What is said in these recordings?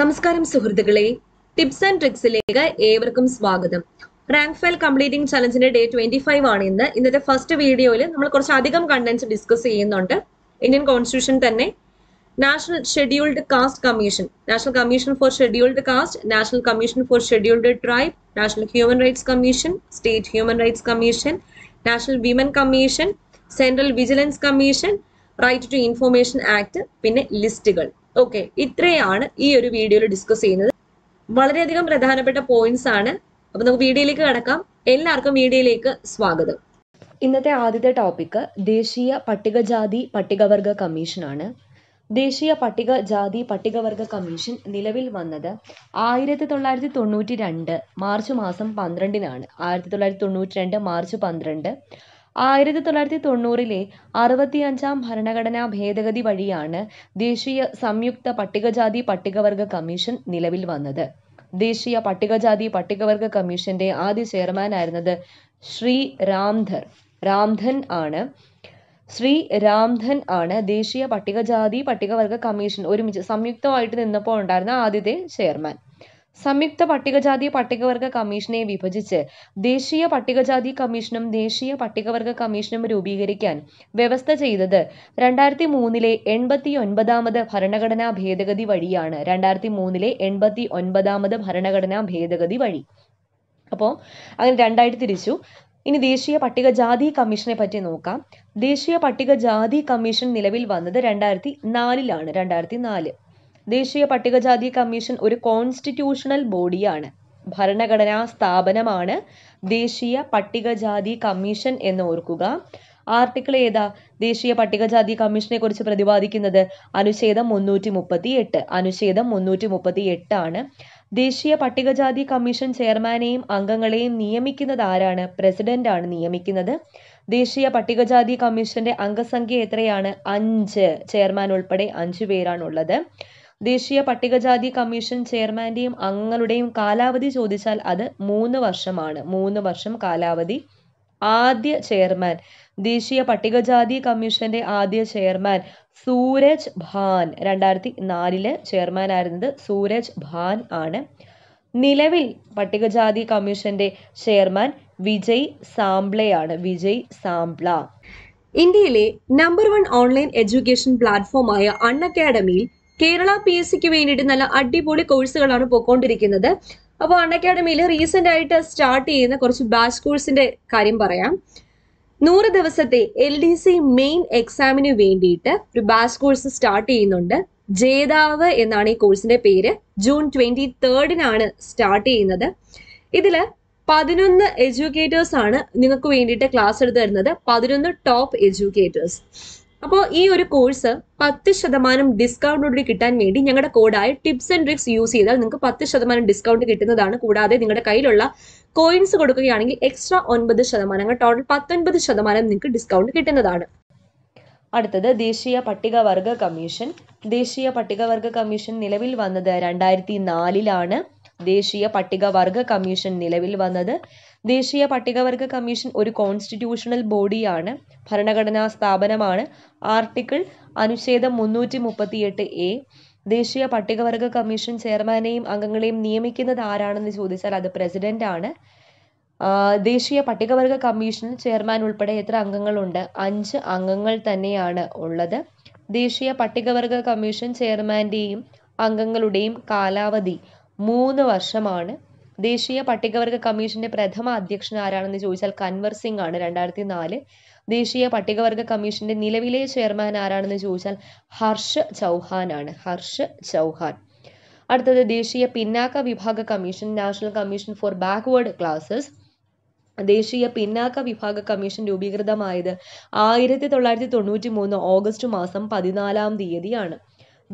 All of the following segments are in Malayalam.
നമസ്കാരം സുഹൃത്തുക്കളെ ടിപ്സ് ആൻഡ് ട്രിക്സിലേക്ക് ഏവർക്കും സ്വാഗതം റാങ്ക് ഫയൽ കംപ്ലീറ്റിംഗ് ചലഞ്ചിന്റെ ഡേ ട്വന്റി ഫൈവ് ആണ് ഇന്ന് ഇന്നത്തെ ഫസ്റ്റ് വീഡിയോയിൽ നമ്മൾ കുറച്ച് അധികം കണ്ടന്റ്സ് ഡിസ്കസ് ചെയ്യുന്നുണ്ട് ഇന്ത്യൻ കോൺസ്റ്റിറ്റ്യൂഷൻ തന്നെ national scheduled caste commission national commission for scheduled caste national commission for scheduled tribe national human rights commission state human rights commission national women commission central vigilance commission right to information act പിന്നെ ലിസ്റ്റുകൾ ഓക്കെ ഇത്രയാണ് ഈ ഒരു വീഡിയോയിൽ ഡിസ്കസ് ചെയ്യുന്നത് വളരെയധികം പ്രധാനപ്പെട്ട പോയിന്റ്സ് ആണ് അപ്പൊ നമുക്ക് വീഡിയോയിലേക്ക് കടക്കാം എല്ലാവർക്കും വീഡിയോയിലേക്ക് സ്വാഗതം ഇന്നത്തെ ആദ്യത്തെ ടോപ്പിക്ക് ദേശീയ പട്ടികജാതി പട്ടികവർഗ കമ്മീഷനാണ് ദേശീയ പട്ടികജാതി പട്ടികവർഗ കമ്മീഷൻ നിലവിൽ വന്നത് ആയിരത്തി തൊള്ളായിരത്തി തൊണ്ണൂറ്റി രണ്ട് മാർച്ച് മാസം പന്ത്രണ്ടിനാണ് ആയിരത്തി തൊള്ളായിരത്തി തൊണ്ണൂറ്റി രണ്ട് മാർച്ച് പന്ത്രണ്ട് ആയിരത്തി തൊള്ളായിരത്തി തൊണ്ണൂറിലെ അറുപത്തിയഞ്ചാം ഭരണഘടനാ ഭേദഗതി വഴിയാണ് ദേശീയ സംയുക്ത പട്ടികജാതി പട്ടികവർഗ കമ്മീഷൻ നിലവിൽ വന്നത് ദേശീയ പട്ടികജാതി പട്ടികവർഗ കമ്മീഷന്റെ ആദ്യ ആയിരുന്നത് ശ്രീ രാംധർ രാംധൻ ആണ് ശ്രീ രാംധൻ ആണ് ദേശീയ പട്ടികജാതി പട്ടികവർഗ കമ്മീഷൻ ഒരുമിച്ച് സംയുക്തമായിട്ട് നിന്നപ്പോൾ ഉണ്ടായിരുന്ന ആദ്യത്തെ ചെയർമാൻ സംയുക്ത പട്ടികജാതി പട്ടികവർഗ കമ്മീഷനെ വിഭജിച്ച് ദേശീയ പട്ടികജാതി കമ്മീഷനും ദേശീയ പട്ടികവർഗ കമ്മീഷനും രൂപീകരിക്കാൻ വ്യവസ്ഥ ചെയ്തത് രണ്ടായിരത്തി മൂന്നിലെ എൺപത്തി ഒൻപതാമത് ഭരണഘടനാ ഭേദഗതി വഴിയാണ് രണ്ടായിരത്തി മൂന്നിലെ എൺപത്തി ഒൻപതാമത് ഭരണഘടനാ ഭേദഗതി വഴി അപ്പോൾ അങ്ങനെ രണ്ടായിട്ട് തിരിച്ചു ഇനി ദേശീയ പട്ടികജാതി കമ്മീഷനെ പറ്റി നോക്കാം ദേശീയ പട്ടികജാതി കമ്മീഷൻ നിലവിൽ വന്നത് രണ്ടായിരത്തി നാലിലാണ് രണ്ടായിരത്തി നാല് ദേശീയ പട്ടികജാതി കമ്മീഷൻ ഒരു കോൺസ്റ്റിറ്റ്യൂഷണൽ ബോഡിയാണ് ഭരണഘടനാ സ്ഥാപനമാണ് ദേശീയ പട്ടികജാതി കമ്മീഷൻ എന്ന് ഓർക്കുക ആർട്ടിക്കിൾ ഏതാ ദേശീയ പട്ടികജാതി കമ്മീഷനെ കുറിച്ച് പ്രതിപാദിക്കുന്നത് അനുച്ഛേദം മുന്നൂറ്റി മുപ്പത്തി എട്ട് അനുച്ഛേദം മുന്നൂറ്റി മുപ്പത്തി എട്ടാണ് ദേശീയ പട്ടികജാതി കമ്മീഷൻ ചെയർമാനെയും അംഗങ്ങളെയും നിയമിക്കുന്നത് ആരാണ് പ്രസിഡന്റ് ആണ് നിയമിക്കുന്നത് ദേശീയ പട്ടികജാതി കമ്മീഷന്റെ അംഗസംഖ്യ എത്രയാണ് അഞ്ച് ചെയർമാൻ ഉൾപ്പെടെ അഞ്ച് പേരാണുള്ളത് ദേശീയ പട്ടികജാതി കമ്മീഷൻ ചെയർമാന്റെയും അംഗങ്ങളുടെയും കാലാവധി ചോദിച്ചാൽ അത് മൂന്ന് വർഷമാണ് മൂന്ന് വർഷം കാലാവധി ആദ്യ ചെയർമാൻ ദേശീയ പട്ടികജാതി കമ്മീഷന്റെ ആദ്യ ചെയർമാൻ സൂരജ് ഭാൻ രണ്ടായിരത്തി ചെയർമാൻ ആയിരുന്നത് സൂരജ് ഭാൻ ആണ് നിലവിൽ പട്ടികജാതി കമ്മീഷന്റെ ചെയർമാൻ വിജയ് സാംബ്ലയാണ് വിജയ് സാംബ്ല ഇന്ത്യയിലെ നമ്പർ വൺ ഓൺലൈൻ എഡ്യൂക്കേഷൻ പ്ലാറ്റ്ഫോമായ അൺ അക്കാഡമിയിൽ കേരള പി എസ് സിക്ക് വേണ്ടിയിട്ട് നല്ല അടിപൊളി കോഴ്സുകളാണ് പോയിക്കൊണ്ടിരിക്കുന്നത് അപ്പോൾ അൺ അക്കാഡമിയിൽ റീസെൻ്റ് ആയിട്ട് സ്റ്റാർട്ട് ചെയ്യുന്ന കുറച്ച് ബാച്ച് കോഴ്സിൻ്റെ കാര്യം പറയാം നൂറ് ദിവസത്തെ എൽ ഡി സി മെയിൻ എക്സാമിന് വേണ്ടിയിട്ട് ഒരു ബാച്ച് കോഴ്സ് സ്റ്റാർട്ട് ചെയ്യുന്നുണ്ട് ജേതാവ് എന്നാണ് ഈ കോഴ്സിന്റെ പേര് ജൂൺ ട്വന്റി തേർഡിനാണ് സ്റ്റാർട്ട് ചെയ്യുന്നത് ഇതിൽ പതിനൊന്ന് എഡ്യൂക്കേറ്റേഴ്സാണ് ആണ് നിങ്ങൾക്ക് വേണ്ടിയിട്ട് ക്ലാസ് എടുത്ത് തരുന്നത് പതിനൊന്ന് ടോപ്പ് എഡ്യൂക്കേറ്റേഴ്സ് അപ്പോൾ ഈ ഒരു കോഴ്സ് പത്ത് ശതമാനം ഡിസ്കൗണ്ടോടുകൂടി കിട്ടാൻ വേണ്ടി ഞങ്ങളുടെ കോഡായ ടിപ്സ് ആൻഡ് ട്രിക്സ് യൂസ് ചെയ്താൽ നിങ്ങൾക്ക് പത്ത് ശതമാനം ഡിസ്കൗണ്ട് കിട്ടുന്നതാണ് കൂടാതെ നിങ്ങളുടെ കയ്യിലുള്ള കോയിൻസ് കൊടുക്കുകയാണെങ്കിൽ എക്സ്ട്രാ ഒൻപത് ശതമാനം ടോട്ടൽ പത്തൊൻപത് ശതമാനം നിങ്ങൾക്ക് ഡിസ്കൗണ്ട് കിട്ടുന്നതാണ് അടുത്തത് ദേശീയ പട്ടികവർഗ കമ്മീഷൻ ദേശീയ പട്ടികവർഗ കമ്മീഷൻ നിലവിൽ വന്നത് രണ്ടായിരത്തി നാലിലാണ് ദേശീയ പട്ടികവർഗ കമ്മീഷൻ നിലവിൽ വന്നത് ദേശീയ പട്ടികവർഗ കമ്മീഷൻ ഒരു കോൺസ്റ്റിറ്റ്യൂഷണൽ ബോഡിയാണ് ഭരണഘടനാ സ്ഥാപനമാണ് ആർട്ടിക്കിൾ അനുച്ഛേദം മുന്നൂറ്റി മുപ്പത്തിയെട്ട് എ ദേശീയ പട്ടികവർഗ കമ്മീഷൻ ചെയർമാനെയും അംഗങ്ങളെയും നിയമിക്കുന്നത് ആരാണെന്ന് ചോദിച്ചാൽ അത് പ്രസിഡന്റ് ആണ് ദേശീയ പട്ടികവർഗ കമ്മീഷൻ ചെയർമാൻ ഉൾപ്പെടെ എത്ര അംഗങ്ങളുണ്ട് അഞ്ച് അംഗങ്ങൾ തന്നെയാണ് ഉള്ളത് ദേശീയ പട്ടികവർഗ കമ്മീഷൻ ചെയർമാന്റെയും അംഗങ്ങളുടെയും കാലാവധി മൂന്ന് വർഷമാണ് ദേശീയ പട്ടികവർഗ കമ്മീഷന്റെ പ്രഥമ അധ്യക്ഷൻ ആരാണെന്ന് ചോദിച്ചാൽ കൻവർ സിംഗ് ആണ് രണ്ടായിരത്തി നാല് ദേശീയ പട്ടികവർഗ കമ്മീഷന്റെ നിലവിലെ ചെയർമാൻ ആരാണെന്ന് ചോദിച്ചാൽ ഹർഷ് ചൗഹാൻ ആണ് ഹർഷ് ചൗഹാൻ അടുത്തത് ദേശീയ പിന്നാക്ക വിഭാഗ commission national commission for backward classes ദേശീയ പിന്നാക്ക വിഭാഗ കമ്മീഷൻ രൂപീകൃതമായത് ആയിരത്തി തൊള്ളായിരത്തി തൊണ്ണൂറ്റി മൂന്ന് ഓഗസ്റ്റ് മാസം പതിനാലാം തീയതിയാണ്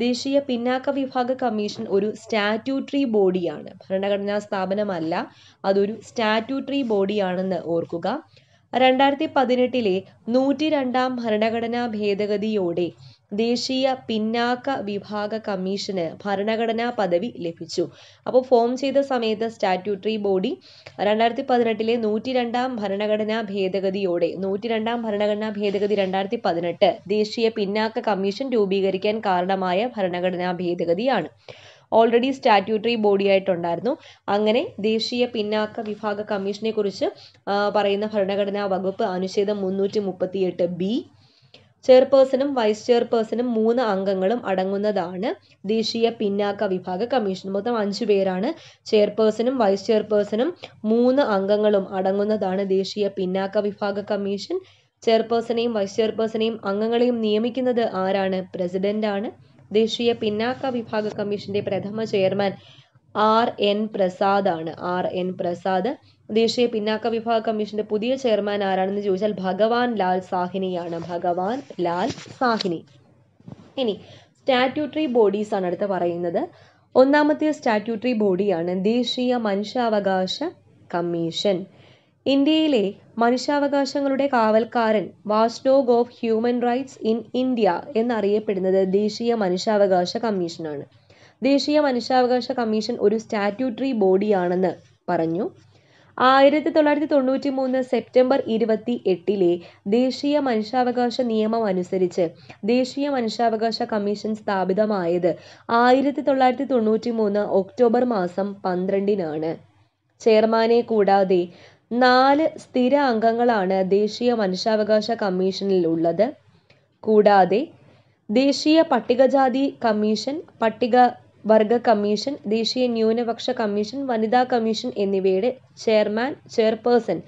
ദേശീയ പിന്നാക്ക വിഭാഗ കമ്മീഷൻ ഒരു സ്റ്റാറ്റ്യൂട്ടറി ബോഡിയാണ് ഭരണഘടനാ സ്ഥാപനമല്ല അതൊരു സ്റ്റാറ്റ്യൂട്ടറി ബോഡിയാണെന്ന് ഓർക്കുക രണ്ടായിരത്തി പതിനെട്ടിലെ നൂറ്റി രണ്ടാം ഭരണഘടനാ ഭേദഗതിയോടെ ദേശീയ പിന്നാക്ക വിഭാഗ കമ്മീഷന് ഭരണഘടനാ പദവി ലഭിച്ചു അപ്പോൾ ഫോം ചെയ്ത സമയത്ത് സ്റ്റാറ്റ്യൂട്ടറി ബോഡി രണ്ടായിരത്തി പതിനെട്ടിലെ നൂറ്റി രണ്ടാം ഭരണഘടനാ ഭേദഗതിയോടെ നൂറ്റി രണ്ടാം ഭരണഘടനാ ഭേദഗതി രണ്ടായിരത്തി പതിനെട്ട് ദേശീയ പിന്നാക്ക കമ്മീഷൻ രൂപീകരിക്കാൻ കാരണമായ ഭരണഘടനാ ഭേദഗതിയാണ് ഓൾറെഡി സ്റ്റാറ്റ്യൂട്ടറി ബോഡി ആയിട്ടുണ്ടായിരുന്നു അങ്ങനെ ദേശീയ പിന്നാക്ക വിഭാഗ കമ്മീഷനെ കുറിച്ച് പറയുന്ന ഭരണഘടനാ വകുപ്പ് അനുച്ഛേദം മുന്നൂറ്റി മുപ്പത്തിയെട്ട് ബി ചെയർപേഴ്സണും വൈസ് ചെയർപേഴ്സണും മൂന്ന് അംഗങ്ങളും അടങ്ങുന്നതാണ് ദേശീയ പിന്നാക്ക വിഭാഗ കമ്മീഷൻ മൊത്തം അഞ്ചു പേരാണ് ചെയർപേഴ്സണും വൈസ് ചെയർപേഴ്സണും മൂന്ന് അംഗങ്ങളും അടങ്ങുന്നതാണ് ദേശീയ പിന്നാക്ക വിഭാഗ കമ്മീഷൻ ചെയർപേഴ്സണെയും വൈസ് ചെയർപേഴ്സണെയും അംഗങ്ങളെയും നിയമിക്കുന്നത് ആരാണ് പ്രസിഡന്റാണ് ദേശീയ പിന്നാക്ക വിഭാഗ കമ്മീഷന്റെ പ്രഥമ ചെയർമാൻ ആർ എൻ പ്രസാദ് ആണ് ആർ എൻ പ്രസാദ് ദേശീയ പിന്നാക്ക വിഭാഗ കമ്മീഷന്റെ പുതിയ ചെയർമാൻ ആരാണെന്ന് ചോദിച്ചാൽ ഭഗവാൻ ലാൽ സാഹിനിയാണ് ഭഗവാൻ ലാൽ സാഹിനി ഇനി സ്റ്റാറ്റ്യൂട്ടറി ബോഡീസ് ആണ് അടുത്ത് പറയുന്നത് ഒന്നാമത്തെ സ്റ്റാറ്റ്യൂട്ടറി ബോഡിയാണ് ദേശീയ മനുഷ്യാവകാശ കമ്മീഷൻ ഇന്ത്യയിലെ മനുഷ്യാവകാശങ്ങളുടെ കാവൽക്കാരൻ dog of human rights in India എന്നറിയപ്പെടുന്നത് ദേശീയ മനുഷ്യാവകാശ കമ്മീഷനാണ് ദേശീയ മനുഷ്യാവകാശ കമ്മീഷൻ ഒരു സ്റ്റാറ്റ്യൂട്ടറി ബോഡിയാണെന്ന് പറഞ്ഞു ആയിരത്തി തൊള്ളായിരത്തി തൊണ്ണൂറ്റി മൂന്ന് സെപ്റ്റംബർ ഇരുപത്തി എട്ടിലെ ദേശീയ മനുഷ്യാവകാശ നിയമം അനുസരിച്ച് ദേശീയ മനുഷ്യാവകാശ കമ്മീഷൻ സ്ഥാപിതമായത് ആയിരത്തി തൊള്ളായിരത്തി തൊണ്ണൂറ്റി മൂന്ന് ഒക്ടോബർ മാസം പന്ത്രണ്ടിനാണ് ചെയർമാനെ കൂടാതെ നാല് സ്ഥിര അംഗങ്ങളാണ് ദേശീയ മനുഷ്യാവകാശ കമ്മീഷനിൽ ഉള്ളത് കൂടാതെ ദേശീയ പട്ടികജാതി കമ്മീഷൻ പട്ടിക വർഗ കമ്മീഷൻ, ദേശീയ ന്യൂനപക്ഷ കമ്മീഷൻ, വനിതാ കമ്മീഷൻ എന്നിവയുടെ ചെയർമാൻ, ചെയർപേഴ്സൺ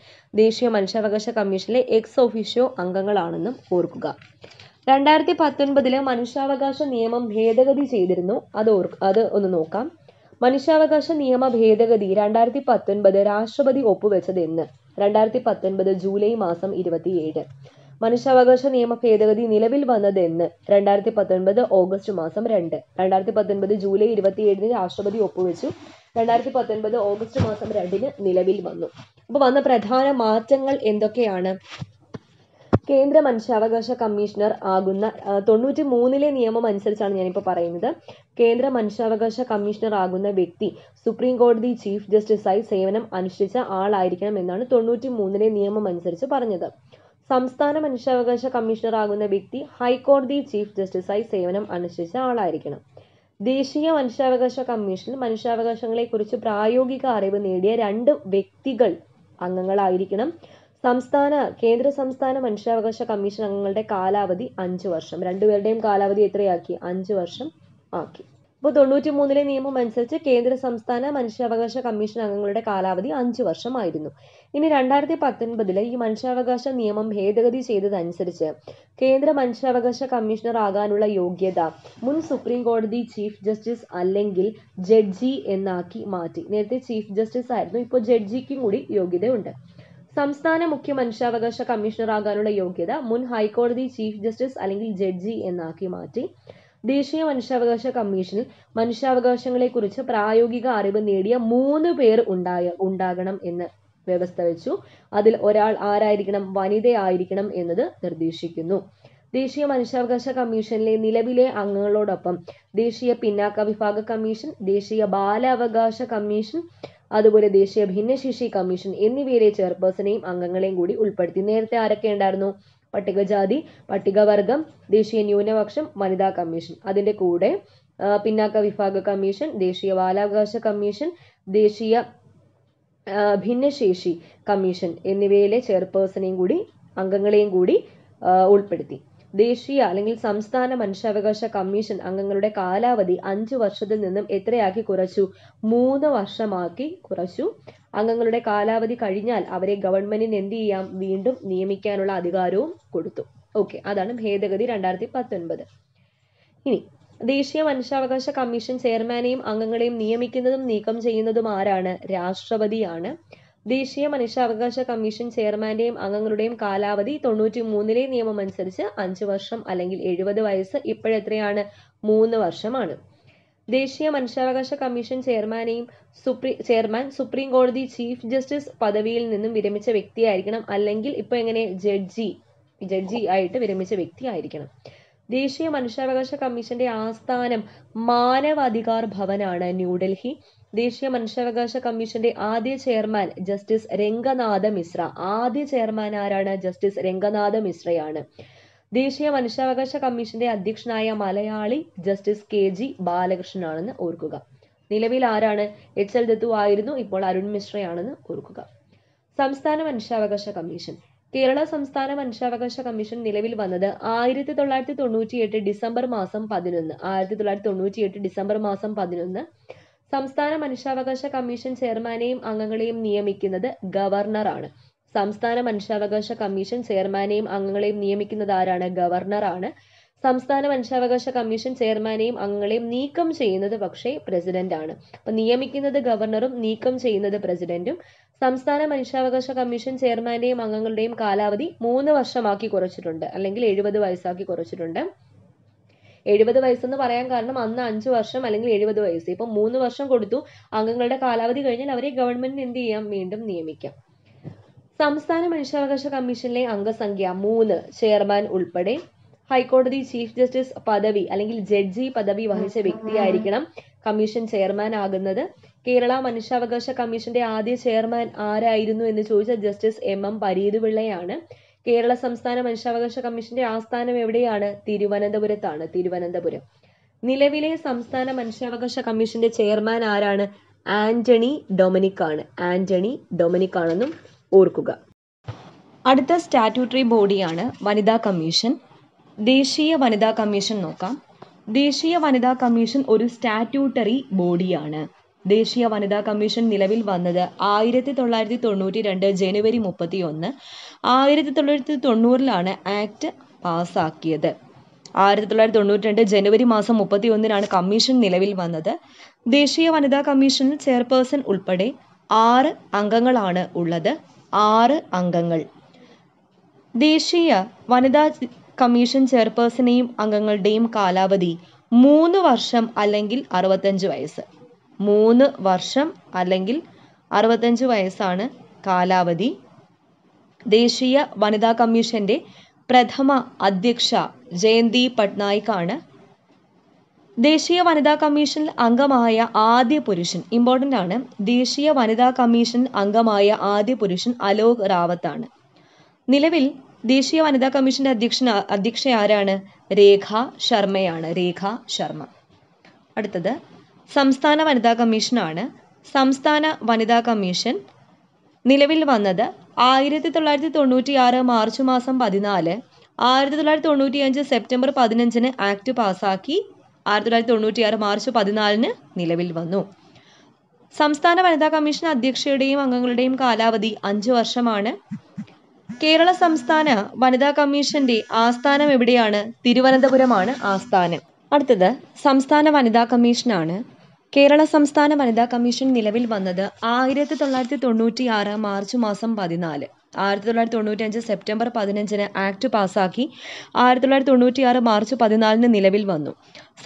ദേശീയ മനുഷ്യാവകാശ കമ്മീഷനിലെ എക്സ് ഓഫീഷ്യോ അംഗങ്ങളാണെന്നും ഓർക്കുക. രണ്ടായിരത്തി പത്തൊൻപതിലെ മനുഷ്യാവകാശ നിയമം ഭേദഗതി ചെയ്തിരുന്നു. അത് ഓർ അത് ഒന്ന് നോക്കാം. മനുഷ്യാവകാശ നിയമ ഭേദഗതി രണ്ടായിരത്തി പത്തൊൻപത് രാഷ്ട്രപതി ഒപ്പുവെച്ചത് എന്ന്? രണ്ടായിരത്തി പത്തൊൻപത് ജൂലൈ മാസം ഇരുപത്തിയേഴ്. മനുഷ്യാവകാശ നിയമ ഭേദഗതി നിലവിൽ വന്നതെന്ന് രണ്ടായിരത്തി പത്തൊൻപത് ഓഗസ്റ്റ് മാസം രണ്ട് രണ്ടായിരത്തി പത്തൊൻപത് ജൂലൈ ഇരുപത്തിയേഴിന് രാഷ്ട്രപതി ഒപ്പുവെച്ചു രണ്ടായിരത്തി പത്തൊൻപത് ഓഗസ്റ്റ് മാസം രണ്ടിന് നിലവിൽ വന്നു അപ്പോൾ വന്ന പ്രധാന മാറ്റങ്ങൾ എന്തൊക്കെയാണ് കേന്ദ്ര മനുഷ്യാവകാശ കമ്മീഷണർ ആകുന്ന തൊണ്ണൂറ്റി മൂന്നിലെ നിയമം അനുസരിച്ചാണ് ഞാനിപ്പോൾ പറയുന്നത് കേന്ദ്ര മനുഷ്യാവകാശ കമ്മീഷണർ ആകുന്ന വ്യക്തി സുപ്രീം കോടതി ചീഫ് ജസ്റ്റിസായി സേവനം അനുഷ്ഠിച്ച ആളായിരിക്കണം എന്നാണ് തൊണ്ണൂറ്റി മൂന്നിലെ നിയമം അനുസരിച്ച് പറഞ്ഞത് സംസ്ഥാന മനുഷ്യാവകാശ ആകുന്ന വ്യക്തി ഹൈക്കോടതി ചീഫ് ജസ്റ്റിസായി സേവനം അനുഷ്ഠിച്ച ആളായിരിക്കണം ദേശീയ മനുഷ്യാവകാശ കമ്മീഷനിൽ മനുഷ്യാവകാശങ്ങളെക്കുറിച്ച് പ്രായോഗിക അറിവ് നേടിയ രണ്ട് വ്യക്തികൾ അംഗങ്ങളായിരിക്കണം സംസ്ഥാന കേന്ദ്ര സംസ്ഥാന മനുഷ്യാവകാശ കമ്മീഷൻ അംഗങ്ങളുടെ കാലാവധി അഞ്ചു വർഷം രണ്ടുപേരുടെയും കാലാവധി എത്രയാക്കി അഞ്ചു വർഷം ആക്കി ഇപ്പോൾ തൊണ്ണൂറ്റി മൂന്നിലെ നിയമം അനുസരിച്ച് കേന്ദ്ര സംസ്ഥാന മനുഷ്യാവകാശ കമ്മീഷൻ അംഗങ്ങളുടെ കാലാവധി അഞ്ചു വർഷമായിരുന്നു ഇനി രണ്ടായിരത്തി പത്തൊൻപതിലെ ഈ മനുഷ്യാവകാശ നിയമം ഭേദഗതി ചെയ്തതനുസരിച്ച് കേന്ദ്ര മനുഷ്യാവകാശ കമ്മീഷണർ ആകാനുള്ള യോഗ്യത മുൻ സുപ്രീം കോടതി ചീഫ് ജസ്റ്റിസ് അല്ലെങ്കിൽ ജഡ്ജി എന്നാക്കി മാറ്റി നേരത്തെ ചീഫ് ജസ്റ്റിസ് ആയിരുന്നു ഇപ്പോൾ ജഡ്ജിക്കും കൂടി യോഗ്യതയുണ്ട് സംസ്ഥാന മുഖ്യ മനുഷ്യാവകാശ കമ്മീഷണർ ആകാനുള്ള യോഗ്യത മുൻ ഹൈക്കോടതി ചീഫ് ജസ്റ്റിസ് അല്ലെങ്കിൽ ജഡ്ജി എന്നാക്കി മാറ്റി ദേശീയ മനുഷ്യാവകാശ കമ്മീഷനിൽ മനുഷ്യാവകാശങ്ങളെക്കുറിച്ച് പ്രായോഗിക അറിവ് നേടിയ മൂന്ന് പേർ ഉണ്ടായ ഉണ്ടാകണം എന്ന് വ്യവസ്ഥ വെച്ചു അതിൽ ഒരാൾ ആരായിരിക്കണം വനിതയായിരിക്കണം എന്നത് നിർദ്ദേശിക്കുന്നു ദേശീയ മനുഷ്യാവകാശ കമ്മീഷനിലെ നിലവിലെ അംഗങ്ങളോടൊപ്പം ദേശീയ പിന്നാക്ക വിഭാഗ കമ്മീഷൻ ദേശീയ ബാലാവകാശ കമ്മീഷൻ അതുപോലെ ദേശീയ ഭിന്നശേഷി കമ്മീഷൻ എന്നിവയിലെ ചെയർപേഴ്സണെയും അംഗങ്ങളെയും കൂടി ഉൾപ്പെടുത്തി നേരത്തെ ആരൊക്കെ ഉണ്ടായിരുന്നു പട്ടികജാതി പട്ടികവർഗം ദേശീയ ന്യൂനപക്ഷം വനിതാ കമ്മീഷൻ അതിൻ്റെ കൂടെ പിന്നാക്ക വിഭാഗ കമ്മീഷൻ ദേശീയ ബാലാവകാശ കമ്മീഷൻ ദേശീയ ഭിന്നശേഷി കമ്മീഷൻ എന്നിവയിലെ ചെയർപേഴ്സണേയും കൂടി അംഗങ്ങളെയും കൂടി ഉൾപ്പെടുത്തി ദേശീയ അല്ലെങ്കിൽ സംസ്ഥാന മനുഷ്യാവകാശ കമ്മീഷൻ അംഗങ്ങളുടെ കാലാവധി അഞ്ച് വർഷത്തിൽ നിന്നും എത്രയാക്കി കുറച്ചു മൂന്ന് വർഷമാക്കി കുറച്ചു അംഗങ്ങളുടെ കാലാവധി കഴിഞ്ഞാൽ അവരെ ഗവൺമെന്റിന് എന്ത് ചെയ്യാം വീണ്ടും നിയമിക്കാനുള്ള അധികാരവും കൊടുത്തു ഓക്കെ അതാണ് ഭേദഗതി രണ്ടായിരത്തി പത്തൊൻപത് ഇനി ദേശീയ മനുഷ്യാവകാശ കമ്മീഷൻ ചെയർമാനെയും അംഗങ്ങളെയും നിയമിക്കുന്നതും നീക്കം ചെയ്യുന്നതും ആരാണ് രാഷ്ട്രപതിയാണ് ദേശീയ മനുഷ്യാവകാശ കമ്മീഷൻ ചെയർമാന്റെയും അംഗങ്ങളുടെയും കാലാവധി തൊണ്ണൂറ്റി മൂന്നിലെ നിയമം അനുസരിച്ച് അഞ്ചു വർഷം അല്ലെങ്കിൽ എഴുപത് വയസ്സ് ഇപ്പോഴെത്രയാണ് മൂന്ന് വർഷമാണ് ദേശീയ മനുഷ്യാവകാശ കമ്മീഷൻ ചെയർമാനെയും സുപ്രീം ചെയർമാൻ സുപ്രീം കോടതി ചീഫ് ജസ്റ്റിസ് പദവിയിൽ നിന്നും വിരമിച്ച വ്യക്തിയായിരിക്കണം അല്ലെങ്കിൽ ഇപ്പൊ എങ്ങനെ ജഡ്ജി ജഡ്ജി ആയിട്ട് വിരമിച്ച വ്യക്തിയായിരിക്കണം ദേശീയ മനുഷ്യാവകാശ കമ്മീഷന്റെ ആസ്ഥാനം മാനവാധികാർ ഭവനാണ് ന്യൂഡൽഹി ദേശീയ മനുഷ്യാവകാശ കമ്മീഷന്റെ ആദ്യ ചെയർമാൻ ജസ്റ്റിസ് രംഗനാഥ മിശ്ര ആദ്യ ചെയർമാൻ ആരാണ് ജസ്റ്റിസ് രംഗനാഥ മിശ്രയാണ് ദേശീയ മനുഷ്യാവകാശ കമ്മീഷന്റെ അധ്യക്ഷനായ മലയാളി ജസ്റ്റിസ് കെ ജി ബാലകൃഷ്ണനാണെന്ന് ഓർക്കുക നിലവിൽ ആരാണ് എച്ച് എൽ ദത്തു ആയിരുന്നു ഇപ്പോൾ അരുൺ മിശ്രയാണെന്ന് ഓർക്കുക സംസ്ഥാന മനുഷ്യാവകാശ കമ്മീഷൻ കേരള സംസ്ഥാന മനുഷ്യാവകാശ കമ്മീഷൻ നിലവിൽ വന്നത് ആയിരത്തി തൊള്ളായിരത്തി എട്ട് ഡിസംബർ മാസം പതിനൊന്ന് ആയിരത്തി തൊള്ളായിരത്തി എട്ട് ഡിസംബർ മാസം പതിനൊന്ന് സംസ്ഥാന മനുഷ്യാവകാശ കമ്മീഷൻ ചെയർമാനെയും അംഗങ്ങളെയും നിയമിക്കുന്നത് ഗവർണറാണ് സംസ്ഥാന മനുഷ്യാവകാശ കമ്മീഷൻ ചെയർമാനെയും അംഗങ്ങളെയും നിയമിക്കുന്നത് ആരാണ് ഗവർണറാണ് സംസ്ഥാന മനുഷ്യാവകാശ കമ്മീഷൻ ചെയർമാനെയും അംഗങ്ങളെയും നീക്കം ചെയ്യുന്നത് പക്ഷേ പ്രസിഡന്റ് ആണ് അപ്പൊ നിയമിക്കുന്നത് ഗവർണറും നീക്കം ചെയ്യുന്നത് പ്രസിഡന്റും സംസ്ഥാന മനുഷ്യാവകാശ കമ്മീഷൻ ചെയർമാന്റെയും അംഗങ്ങളുടെയും കാലാവധി മൂന്ന് വർഷമാക്കി കുറച്ചിട്ടുണ്ട് അല്ലെങ്കിൽ എഴുപത് വയസ്സാക്കി കുറച്ചിട്ടുണ്ട് എഴുപത് വയസ്സെന്ന് പറയാൻ കാരണം അന്ന് അഞ്ചു വർഷം അല്ലെങ്കിൽ എഴുപത് വയസ്സ് ഇപ്പൊ മൂന്ന് വർഷം കൊടുത്തു അംഗങ്ങളുടെ കാലാവധി കഴിഞ്ഞാൽ അവരെ ഗവൺമെന്റിന് എന്ത് ചെയ്യാം വീണ്ടും നിയമിക്കാം സംസ്ഥാന മനുഷ്യാവകാശ കമ്മീഷനിലെ അംഗസംഖ്യ മൂന്ന് ചെയർമാൻ ഉൾപ്പെടെ ഹൈക്കോടതി ചീഫ് ജസ്റ്റിസ് പദവി അല്ലെങ്കിൽ ജഡ്ജി പദവി വഹിച്ച വ്യക്തിയായിരിക്കണം കമ്മീഷൻ ചെയർമാൻ ആകുന്നത് കേരള മനുഷ്യാവകാശ കമ്മീഷന്റെ ആദ്യ ചെയർമാൻ ആരായിരുന്നു എന്ന് ചോദിച്ച ജസ്റ്റിസ് എം എം പരീതുപിള്ളയാണ് കേരള സംസ്ഥാന മനുഷ്യാവകാശ കമ്മീഷന്റെ ആസ്ഥാനം എവിടെയാണ് തിരുവനന്തപുരത്താണ് തിരുവനന്തപുരം നിലവിലെ സംസ്ഥാന മനുഷ്യാവകാശ കമ്മീഷന്റെ ചെയർമാൻ ആരാണ് ആന്റണി ഡൊമിനിക് ആണ് ആന്റണി ഡൊമിനിക് ആണെന്നും ഓർക്കുക അടുത്ത സ്റ്റാറ്റ്യൂട്ടറി ബോഡിയാണ് വനിതാ കമ്മീഷൻ ദേശീയ വനിതാ കമ്മീഷൻ നോക്കാം ദേശീയ വനിതാ കമ്മീഷൻ ഒരു സ്റ്റാറ്റ്യൂട്ടറി ബോഡിയാണ് ദേശീയ വനിതാ കമ്മീഷൻ നിലവിൽ വന്നത് ആയിരത്തി തൊള്ളായിരത്തി തൊണ്ണൂറ്റി രണ്ട് ജനുവരി മുപ്പത്തി ഒന്ന് ആയിരത്തി തൊള്ളായിരത്തി തൊണ്ണൂറിലാണ് ആക്ട് പാസ്സാക്കിയത് ആയിരത്തി തൊള്ളായിരത്തി തൊണ്ണൂറ്റി രണ്ട് ജനുവരി മാസം മുപ്പത്തി ഒന്നിനാണ് കമ്മീഷൻ നിലവിൽ വന്നത് ദേശീയ വനിതാ കമ്മീഷനിൽ ചെയർപേഴ്സൺ ഉൾപ്പെടെ ആറ് അംഗങ്ങളാണ് ഉള്ളത് ആറ് അംഗങ്ങൾ ദേശീയ വനിതാ കമ്മീഷൻ ചെയർപേഴ്സണെയും അംഗങ്ങളുടെയും കാലാവധി മൂന്ന് വർഷം അല്ലെങ്കിൽ അറുപത്തഞ്ച് വയസ്സ് മൂന്ന് വർഷം അല്ലെങ്കിൽ അറുപത്തഞ്ച് വയസ്സാണ് കാലാവധി ദേശീയ വനിതാ കമ്മീഷന്റെ പ്രഥമ അധ്യക്ഷ ജയന്തി പട്നായിക് ആണ് ദേശീയ വനിതാ കമ്മീഷൻ അംഗമായ ആദ്യ പുരുഷൻ ഇമ്പോർട്ടൻ്റ് ആണ് ദേശീയ വനിതാ കമ്മീഷൻ അംഗമായ ആദ്യ പുരുഷൻ അലോക് റാവത്ത് ആണ് നിലവിൽ ദേശീയ വനിതാ കമ്മീഷന്റെ അധ്യക്ഷൻ അധ്യക്ഷ ആരാണ് രേഖ ശർമ്മയാണ് രേഖ ശർമ്മ അടുത്തത് സംസ്ഥാന വനിതാ കമ്മീഷനാണ് സംസ്ഥാന വനിതാ കമ്മീഷൻ നിലവിൽ വന്നത് ആയിരത്തി തൊള്ളായിരത്തി തൊണ്ണൂറ്റി ആറ് മാർച്ച് മാസം പതിനാല് ആയിരത്തി തൊള്ളായിരത്തി തൊണ്ണൂറ്റി അഞ്ച് സെപ്റ്റംബർ പതിനഞ്ചിന് ആക്ട് പാസാക്കി ആയിരത്തി തൊള്ളായിരത്തി ആറ് മാർച്ച് പതിനാലിന് നിലവിൽ വന്നു സംസ്ഥാന വനിതാ കമ്മീഷൻ അധ്യക്ഷയുടെയും അംഗങ്ങളുടെയും കാലാവധി അഞ്ചു വർഷമാണ് കേരള സംസ്ഥാന വനിതാ കമ്മീഷന്റെ ആസ്ഥാനം എവിടെയാണ് തിരുവനന്തപുരമാണ് ആസ്ഥാനം അടുത്തത് സംസ്ഥാന വനിതാ കമ്മീഷനാണ് കേരള സംസ്ഥാന വനിതാ കമ്മീഷൻ നിലവിൽ വന്നത് ആയിരത്തി തൊള്ളായിരത്തി തൊണ്ണൂറ്റി ആറ് മാർച്ച് മാസം പതിനാല് ആയിരത്തി തൊള്ളായിരത്തി അഞ്ച് സെപ്റ്റംബർ പതിനഞ്ചിന് ആക്ട് പാസാക്കി ആയിരത്തി തൊള്ളായിരത്തി ആറ് മാർച്ച് പതിനാലിന് നിലവിൽ വന്നു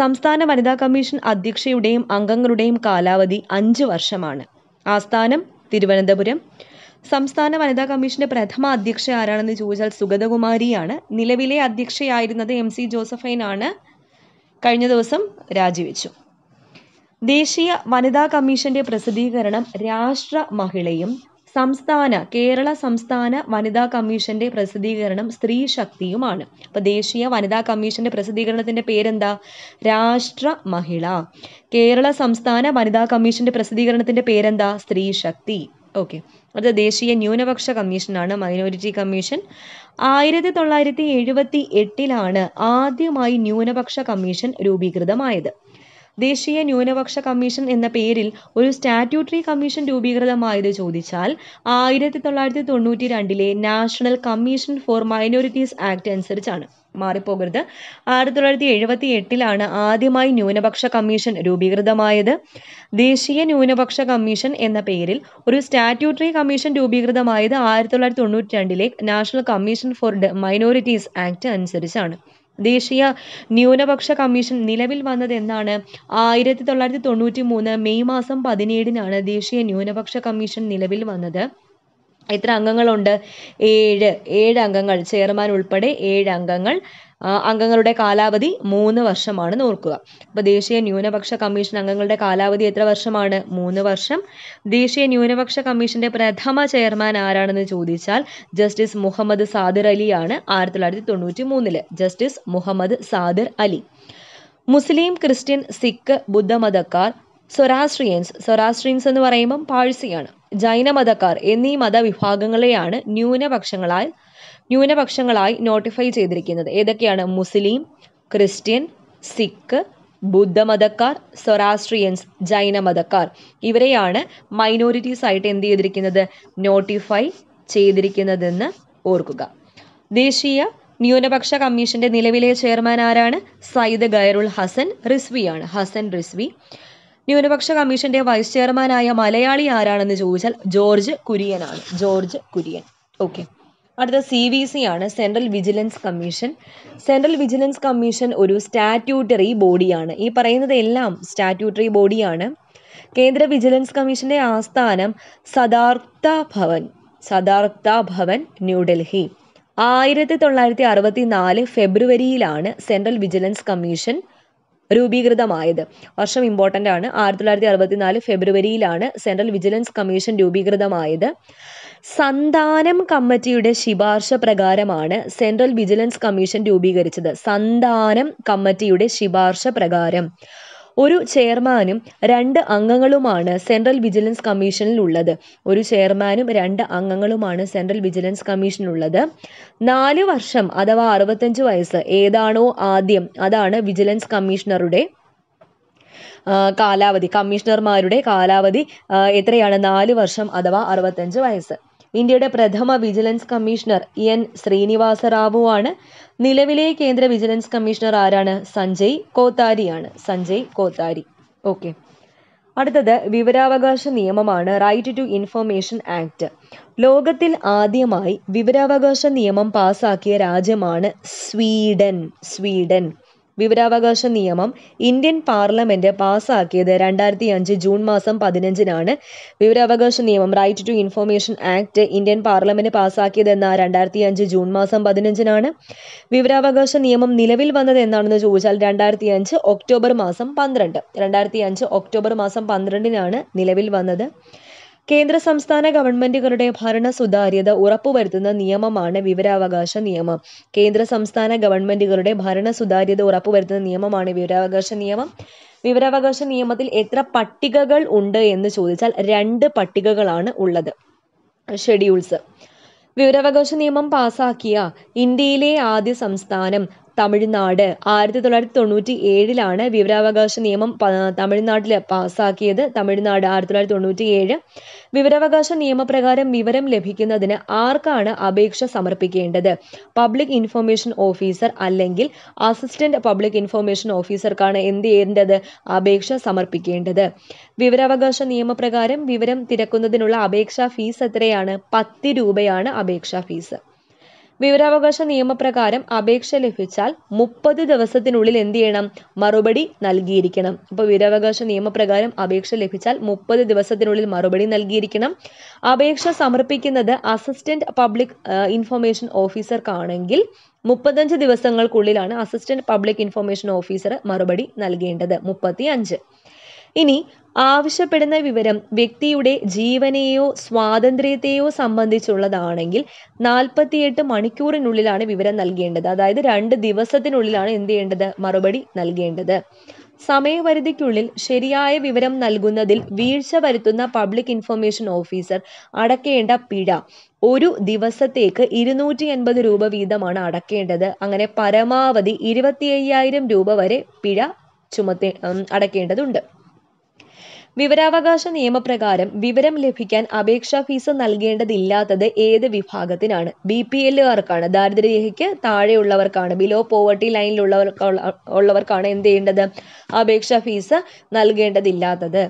സംസ്ഥാന വനിതാ കമ്മീഷൻ അധ്യക്ഷയുടെയും അംഗങ്ങളുടെയും കാലാവധി അഞ്ച് വർഷമാണ് ആസ്ഥാനം തിരുവനന്തപുരം സംസ്ഥാന വനിതാ കമ്മീഷന്റെ പ്രഥമ അധ്യക്ഷ ആരാണെന്ന് ചോദിച്ചാൽ സുഗതകുമാരിയാണ് നിലവിലെ അധ്യക്ഷയായിരുന്നത് എം സി ജോസഫൈനാണ് കഴിഞ്ഞ ദിവസം രാജിവെച്ചു ദേശീയ വനിതാ കമ്മീഷന്റെ പ്രസിദ്ധീകരണം രാഷ്ട്ര മഹിളയും സംസ്ഥാന കേരള സംസ്ഥാന വനിതാ കമ്മീഷന്റെ പ്രസിദ്ധീകരണം സ്ത്രീ ശക്തിയുമാണ് അപ്പോൾ ദേശീയ വനിതാ കമ്മീഷന്റെ പ്രസിദ്ധീകരണത്തിന്റെ പേരെന്താ രാഷ്ട്ര മഹിള കേരള സംസ്ഥാന വനിതാ കമ്മീഷന്റെ പ്രസിദ്ധീകരണത്തിന്റെ പേരെന്താ സ്ത്രീ ശക്തി ഓക്കെ അത് ദേശീയ ന്യൂനപക്ഷ കമ്മീഷനാണ് മൈനോറിറ്റി കമ്മീഷൻ ആയിരത്തി തൊള്ളായിരത്തി എഴുപത്തി എട്ടിലാണ് ആദ്യമായി ന്യൂനപക്ഷ കമ്മീഷൻ രൂപീകൃതമായത് ദേശീയ ന്യൂനപക്ഷ കമ്മീഷൻ എന്ന പേരിൽ ഒരു സ്റ്റാറ്റ്യൂട്ടറി കമ്മീഷൻ രൂപീകൃതമായത് ചോദിച്ചാൽ ആയിരത്തി തൊള്ളായിരത്തി തൊണ്ണൂറ്റി രണ്ടിലെ national commission for minorities act അനുസരിച്ചാണ് മാറിപ്പോകരുത് ആയിരത്തി തൊള്ളായിരത്തി എഴുപത്തി എട്ടിലാണ് ആദ്യമായി ന്യൂനപക്ഷ കമ്മീഷൻ രൂപീകൃതമായത് ദേശീയ ന്യൂനപക്ഷ കമ്മീഷൻ എന്ന പേരിൽ ഒരു സ്റ്റാറ്റ്യൂട്ടറി കമ്മീഷൻ രൂപീകൃതമായത് ആയിരത്തി തൊള്ളായിരത്തി തൊണ്ണൂറ്റി രണ്ടിലെ national commission for minorities act അനുസരിച്ചാണ് ദേശീയ ന്യൂനപക്ഷ കമ്മീഷൻ നിലവിൽ വന്നത് എന്നാണ് ആയിരത്തി തൊള്ളായിരത്തി തൊണ്ണൂറ്റി മൂന്ന് മെയ് മാസം പതിനേഴിനാണ് ദേശീയ ന്യൂനപക്ഷ കമ്മീഷൻ നിലവിൽ വന്നത് എത്ര അംഗങ്ങളുണ്ട് ഏഴ് ഏഴ് അംഗങ്ങൾ ചെയർമാൻ ഉൾപ്പെടെ ഏഴ് അംഗങ്ങൾ അംഗങ്ങളുടെ കാലാവധി മൂന്ന് വർഷമാണെന്ന് ഓർക്കുക അപ്പൊ ദേശീയ ന്യൂനപക്ഷ കമ്മീഷൻ അംഗങ്ങളുടെ കാലാവധി എത്ര വർഷമാണ് മൂന്ന് വർഷം ദേശീയ ന്യൂനപക്ഷ കമ്മീഷന്റെ പ്രഥമ ചെയർമാൻ ആരാണെന്ന് ചോദിച്ചാൽ ജസ്റ്റിസ് മുഹമ്മദ് സാദിർ അലിയാണ് ആയിരത്തി തൊള്ളായിരത്തി തൊണ്ണൂറ്റി മൂന്നില് ജസ്റ്റിസ് മുഹമ്മദ് സാദിർ അലി മുസ്ലിം ക്രിസ്ത്യൻ സിഖ് ബുദ്ധമതക്കാർ സൊറാസ്ട്രിയൻസ് സൊറാസ്ട്രിയൻസ് എന്ന് പറയുമ്പം പാഴ്സിയാണ് ജൈന മതക്കാർ എന്നീ മതവിഭാഗങ്ങളെയാണ് ന്യൂനപക്ഷങ്ങളായി ന്യൂനപക്ഷങ്ങളായി നോട്ടിഫൈ ചെയ്തിരിക്കുന്നത് ഏതൊക്കെയാണ് മുസ്ലിം ക്രിസ്ത്യൻ സിഖ് ബുദ്ധമതക്കാർ സൊറാസ്ട്രിയൻസ് ജൈനമതക്കാർ ഇവരെയാണ് മൈനോറിറ്റീസ് ആയിട്ട് എന്ത് ചെയ്തിരിക്കുന്നത് നോട്ടിഫൈ ചെയ്തിരിക്കുന്നതെന്ന് ഓർക്കുക ദേശീയ ന്യൂനപക്ഷ കമ്മീഷന്റെ നിലവിലെ ചെയർമാൻ ആരാണ് സയ്യിദ് ഗൈറുൽ ഹസൻ റിസ്വിയാണ് ഹസൻ റിസ്വി ന്യൂനപക്ഷ കമ്മീഷന്റെ വൈസ് ചെയർമാനായ മലയാളി ആരാണെന്ന് ചോദിച്ചാൽ ജോർജ് കുര്യനാണ് ജോർജ് കുര്യൻ ഓക്കെ അടുത്ത സി വി സി ആണ് central vigilance commission central vigilance commission ഒരു സ്റ്റാറ്റ്യൂട്ടറി ബോഡിയാണ് ഈ പറയുന്നത് എല്ലാം സ്റ്റാറ്റ്യൂട്ടറി ബോഡിയാണ് കേന്ദ്ര വിജിലൻസ് കമ്മീഷൻ്റെ ആസ്ഥാനം സദാർത്ഥ ഭവൻ സദാർത്ഥ ഭവൻ ന്യൂഡൽഹി ആയിരത്തി തൊള്ളായിരത്തി അറുപത്തി നാല് ഫെബ്രുവരിയിലാണ് സെൻട്രൽ വിജിലൻസ് കമ്മീഷൻ രൂപീകൃതമായത് വർഷം ഇമ്പോർട്ടൻ്റ് ആണ് ആയിരത്തി തൊള്ളായിരത്തി നാല് ഫെബ്രുവരിയിലാണ് സെൻട്രൽ വിജിലൻസ് കമ്മീഷൻ രൂപീകൃതമായത് സന്താനം കമ്മിറ്റിയുടെ ശിപാർശ പ്രകാരമാണ് സെൻട്രൽ വിജിലൻസ് കമ്മീഷൻ രൂപീകരിച്ചത് സന്താനം കമ്മിറ്റിയുടെ ശിപാർശ പ്രകാരം ഒരു ചെയർമാനും രണ്ട് അംഗങ്ങളുമാണ് സെൻട്രൽ വിജിലൻസ് കമ്മീഷനിൽ ഉള്ളത് ഒരു ചെയർമാനും രണ്ട് അംഗങ്ങളുമാണ് സെൻട്രൽ വിജിലൻസ് കമ്മീഷനിലുള്ളത് നാല് വർഷം അഥവാ അറുപത്തഞ്ച് വയസ്സ് ഏതാണോ ആദ്യം അതാണ് വിജിലൻസ് കമ്മീഷണറുടെ കാലാവധി കമ്മീഷണർമാരുടെ കാലാവധി എത്രയാണ് നാല് വർഷം അഥവാ അറുപത്തഞ്ച് വയസ്സ് ഇന്ത്യയുടെ പ്രഥമ വിജിലൻസ് കമ്മീഷണർ എൻ ശ്രീനിവാസ റാവുവാണ് നിലവിലെ കേന്ദ്ര വിജിലൻസ് കമ്മീഷണർ ആരാണ് സഞ്ജയ് കോത്താരിയാണ് സഞ്ജയ് കോത്താരി ഓക്കെ അടുത്തത് വിവരാവകാശ നിയമമാണ് റൈറ്റ് ടു ഇൻഫർമേഷൻ ആക്ട് ലോകത്തിൽ ആദ്യമായി വിവരാവകാശ നിയമം പാസാക്കിയ രാജ്യമാണ് സ്വീഡൻ സ്വീഡൻ വിവരാവകാശ നിയമം ഇന്ത്യൻ പാർലമെന്റ് പാസാക്കിയത് രണ്ടായിരത്തി അഞ്ച് ജൂൺ മാസം പതിനഞ്ചിനാണ് വിവരാവകാശ നിയമം right to information act Indian parliament പാസാക്കിയതെന്ന രണ്ടായിരത്തി അഞ്ച് ജൂൺ മാസം പതിനഞ്ചിനാണ് വിവരാവകാശ നിയമം നിലവിൽ വന്നത് എന്നാണെന്ന് ചോദിച്ചാൽ രണ്ടായിരത്തി അഞ്ച് ഒക്ടോബർ മാസം പന്ത്രണ്ട് രണ്ടായിരത്തി അഞ്ച് ഒക്ടോബർ മാസം പന്ത്രണ്ടിനാണ് നിലവിൽ വന്നത് കേന്ദ്ര സംസ്ഥാന ഗവൺമെന്റുകളുടെ ഭരണ സുതാര്യത ഉറപ്പുവരുത്തുന്ന നിയമമാണ് വിവരാവകാശ നിയമം കേന്ദ്ര സംസ്ഥാന ഗവൺമെന്റുകളുടെ ഭരണ സുതാര്യത ഉറപ്പുവരുത്തുന്ന നിയമമാണ് വിവരാവകാശ നിയമം വിവരാവകാശ നിയമത്തിൽ എത്ര പട്ടികകൾ ഉണ്ട് എന്ന് ചോദിച്ചാൽ രണ്ട് പട്ടികകളാണ് ഉള്ളത് ഷെഡ്യൂൾസ് വിവരാവകാശ നിയമം പാസാക്കിയ ഇന്ത്യയിലെ ആദ്യ സംസ്ഥാനം തമിഴ്നാട് ആയിരത്തി തൊള്ളായിരത്തി തൊണ്ണൂറ്റി ഏഴിലാണ് വിവരാവകാശ നിയമം തമിഴ്നാട്ടിൽ പാസാക്കിയത് തമിഴ്നാട് ആയിരത്തി തൊള്ളായിരത്തി തൊണ്ണൂറ്റി ഏഴ് വിവരാവകാശ നിയമപ്രകാരം വിവരം ലഭിക്കുന്നതിന് ആർക്കാണ് അപേക്ഷ സമർപ്പിക്കേണ്ടത് പബ്ലിക് ഇൻഫർമേഷൻ ഓഫീസർ അല്ലെങ്കിൽ അസിസ്റ്റന്റ് പബ്ലിക് ഇൻഫർമേഷൻ ഓഫീസർക്കാണ് എന്ത് ചെയ്യേണ്ടത് അപേക്ഷ സമർപ്പിക്കേണ്ടത് വിവരാവകാശ നിയമപ്രകാരം വിവരം തിരക്കുന്നതിനുള്ള അപേക്ഷാ ഫീസ് എത്രയാണ് പത്ത് രൂപയാണ് അപേക്ഷാ ഫീസ് വിവരാവകാശ നിയമപ്രകാരം അപേക്ഷ ലഭിച്ചാൽ മുപ്പത് ദിവസത്തിനുള്ളിൽ എന്ത് ചെയ്യണം മറുപടി നൽകിയിരിക്കണം അപ്പോൾ വിവരാവകാശ നിയമപ്രകാരം അപേക്ഷ ലഭിച്ചാൽ മുപ്പത് ദിവസത്തിനുള്ളിൽ മറുപടി നൽകിയിരിക്കണം അപേക്ഷ സമർപ്പിക്കുന്നത് അസിസ്റ്റന്റ് പബ്ലിക് ഇൻഫർമേഷൻ ഓഫീസർക്കാണെങ്കിൽ മുപ്പത്തഞ്ച് ദിവസങ്ങൾക്കുള്ളിലാണ് അസിസ്റ്റന്റ് പബ്ലിക് ഇൻഫർമേഷൻ ഓഫീസർ മറുപടി നൽകേണ്ടത് മുപ്പത്തി അഞ്ച് ഇനി ആവശ്യപ്പെടുന്ന വിവരം വ്യക്തിയുടെ ജീവനെയോ സ്വാതന്ത്ര്യത്തെയോ സംബന്ധിച്ചുള്ളതാണെങ്കിൽ നാൽപ്പത്തിയെട്ട് മണിക്കൂറിനുള്ളിലാണ് വിവരം നൽകേണ്ടത് അതായത് രണ്ട് ദിവസത്തിനുള്ളിലാണ് എന്ത് ചെയ്യേണ്ടത് മറുപടി നൽകേണ്ടത് സമയപരിധിക്കുള്ളിൽ ശരിയായ വിവരം നൽകുന്നതിൽ വീഴ്ച വരുത്തുന്ന പബ്ലിക് ഇൻഫർമേഷൻ ഓഫീസർ അടക്കേണ്ട പിഴ ഒരു ദിവസത്തേക്ക് ഇരുന്നൂറ്റി എൺപത് രൂപ വീതമാണ് അടക്കേണ്ടത് അങ്ങനെ പരമാവധി ഇരുപത്തി രൂപ വരെ പിഴ ചുമത്തേ അടക്കേണ്ടതുണ്ട് വിവരാവകാശ നിയമപ്രകാരം വിവരം ലഭിക്കാൻ അപേക്ഷാ ഫീസ് നൽകേണ്ടതില്ലാത്തത് ഏത് വിഭാഗത്തിനാണ് ബി പി എല്ലുകാർക്കാണ് ദാരിദ്ര്യരേഖയ്ക്ക് താഴെയുള്ളവർക്കാണ് ബിലോ പോവർട്ടി ലൈനിലുള്ളവർക്ക് ഉള്ളവർക്കാണ് എന്ത് ചെയ്യേണ്ടത് അപേക്ഷാ ഫീസ് നൽകേണ്ടതില്ലാത്തത്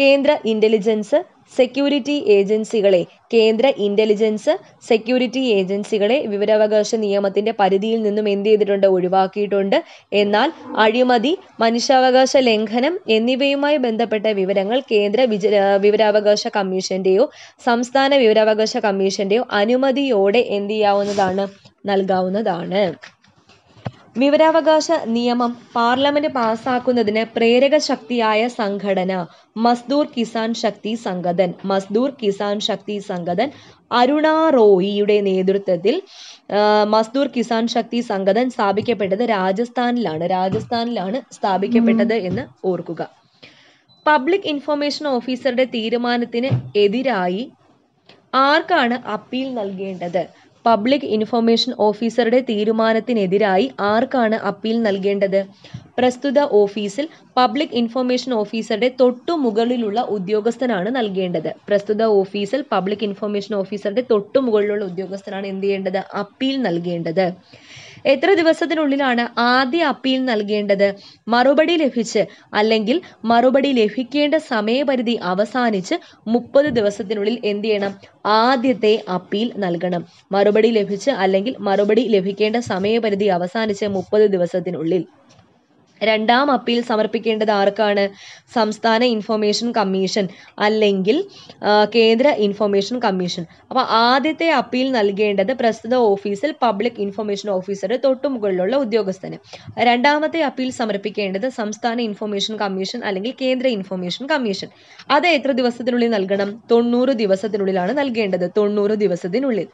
കേന്ദ്ര ഇന്റലിജൻസ് സെക്യൂരിറ്റി ഏജൻസികളെ കേന്ദ്ര ഇൻ്റലിജൻസ് സെക്യൂരിറ്റി ഏജൻസികളെ വിവരാവകാശ നിയമത്തിൻ്റെ പരിധിയിൽ നിന്നും എന്ത് ചെയ്തിട്ടുണ്ട് ഒഴിവാക്കിയിട്ടുണ്ട് എന്നാൽ അഴിമതി മനുഷ്യാവകാശ ലംഘനം എന്നിവയുമായി ബന്ധപ്പെട്ട വിവരങ്ങൾ കേന്ദ്ര വിവരാവകാശ കമ്മീഷൻ്റെയോ സംസ്ഥാന വിവരാവകാശ കമ്മീഷൻ്റെയോ അനുമതിയോടെ എന്ത് ചെയ്യാവുന്നതാണ് നൽകാവുന്നതാണ് വിവരാവകാശ നിയമം പാർലമെന്റ് പാസാക്കുന്നതിന് പ്രേരക ശക്തിയായ സംഘടന മസ്ദൂർ കിസാൻ ശക്തി സംഗതൻ മസ്ദൂർ കിസാൻ ശക്തി സംഗതൻ അരുണ റോയിയുടെ നേതൃത്വത്തിൽ മസ്ദൂർ കിസാൻ ശക്തി സംഗതൻ സ്ഥാപിക്കപ്പെട്ടത് രാജസ്ഥാനിലാണ് രാജസ്ഥാനിലാണ് സ്ഥാപിക്കപ്പെട്ടത് എന്ന് ഓർക്കുക പബ്ലിക് ഇൻഫർമേഷൻ ഓഫീസറുടെ തീരുമാനത്തിന് എതിരായി ആർക്കാണ് അപ്പീൽ നൽകേണ്ടത് പബ്ലിക് ഇൻഫർമേഷൻ ഓഫീസറുടെ തീരുമാനത്തിനെതിരായി ആർക്കാണ് അപ്പീൽ നൽകേണ്ടത് പ്രസ്തുത ഓഫീസിൽ പബ്ലിക് ഇൻഫർമേഷൻ ഓഫീസറുടെ തൊട്ടു മുകളിലുള്ള ഉദ്യോഗസ്ഥനാണ് നൽകേണ്ടത് പ്രസ്തുത ഓഫീസിൽ പബ്ലിക് ഇൻഫർമേഷൻ ഓഫീസറുടെ തൊട്ടു മുകളിലുള്ള ഉദ്യോഗസ്ഥനാണ് എന്ത് ചെയ്യേണ്ടത് അപ്പീൽ നൽകേണ്ടത് എത്ര ദിവസത്തിനുള്ളിലാണ് ആദ്യ അപ്പീൽ നൽകേണ്ടത് മറുപടി ലഭിച്ച് അല്ലെങ്കിൽ മറുപടി ലഭിക്കേണ്ട സമയപരിധി അവസാനിച്ച് മുപ്പത് ദിവസത്തിനുള്ളിൽ എന്ത് ചെയ്യണം ആദ്യത്തെ അപ്പീൽ നൽകണം മറുപടി ലഭിച്ച് അല്ലെങ്കിൽ മറുപടി ലഭിക്കേണ്ട സമയപരിധി അവസാനിച്ച് മുപ്പത് ദിവസത്തിനുള്ളിൽ രണ്ടാം അപ്പീൽ സമർപ്പിക്കേണ്ടത് ആർക്കാണ് സംസ്ഥാന ഇൻഫർമേഷൻ കമ്മീഷൻ അല്ലെങ്കിൽ കേന്ദ്ര ഇൻഫർമേഷൻ കമ്മീഷൻ അപ്പോൾ ആദ്യത്തെ അപ്പീൽ നൽകേണ്ടത് പ്രസ്തുത ഓഫീസിൽ പബ്ലിക് ഇൻഫർമേഷൻ ഓഫീസറുടെ തൊട്ടുമുകളിലുള്ള ഉദ്യോഗസ്ഥന് രണ്ടാമത്തെ അപ്പീൽ സമർപ്പിക്കേണ്ടത് സംസ്ഥാന ഇൻഫർമേഷൻ കമ്മീഷൻ അല്ലെങ്കിൽ കേന്ദ്ര ഇൻഫർമേഷൻ കമ്മീഷൻ അത് എത്ര ദിവസത്തിനുള്ളിൽ നൽകണം തൊണ്ണൂറ് ദിവസത്തിനുള്ളിലാണ് നൽകേണ്ടത് തൊണ്ണൂറ് ദിവസത്തിനുള്ളിൽ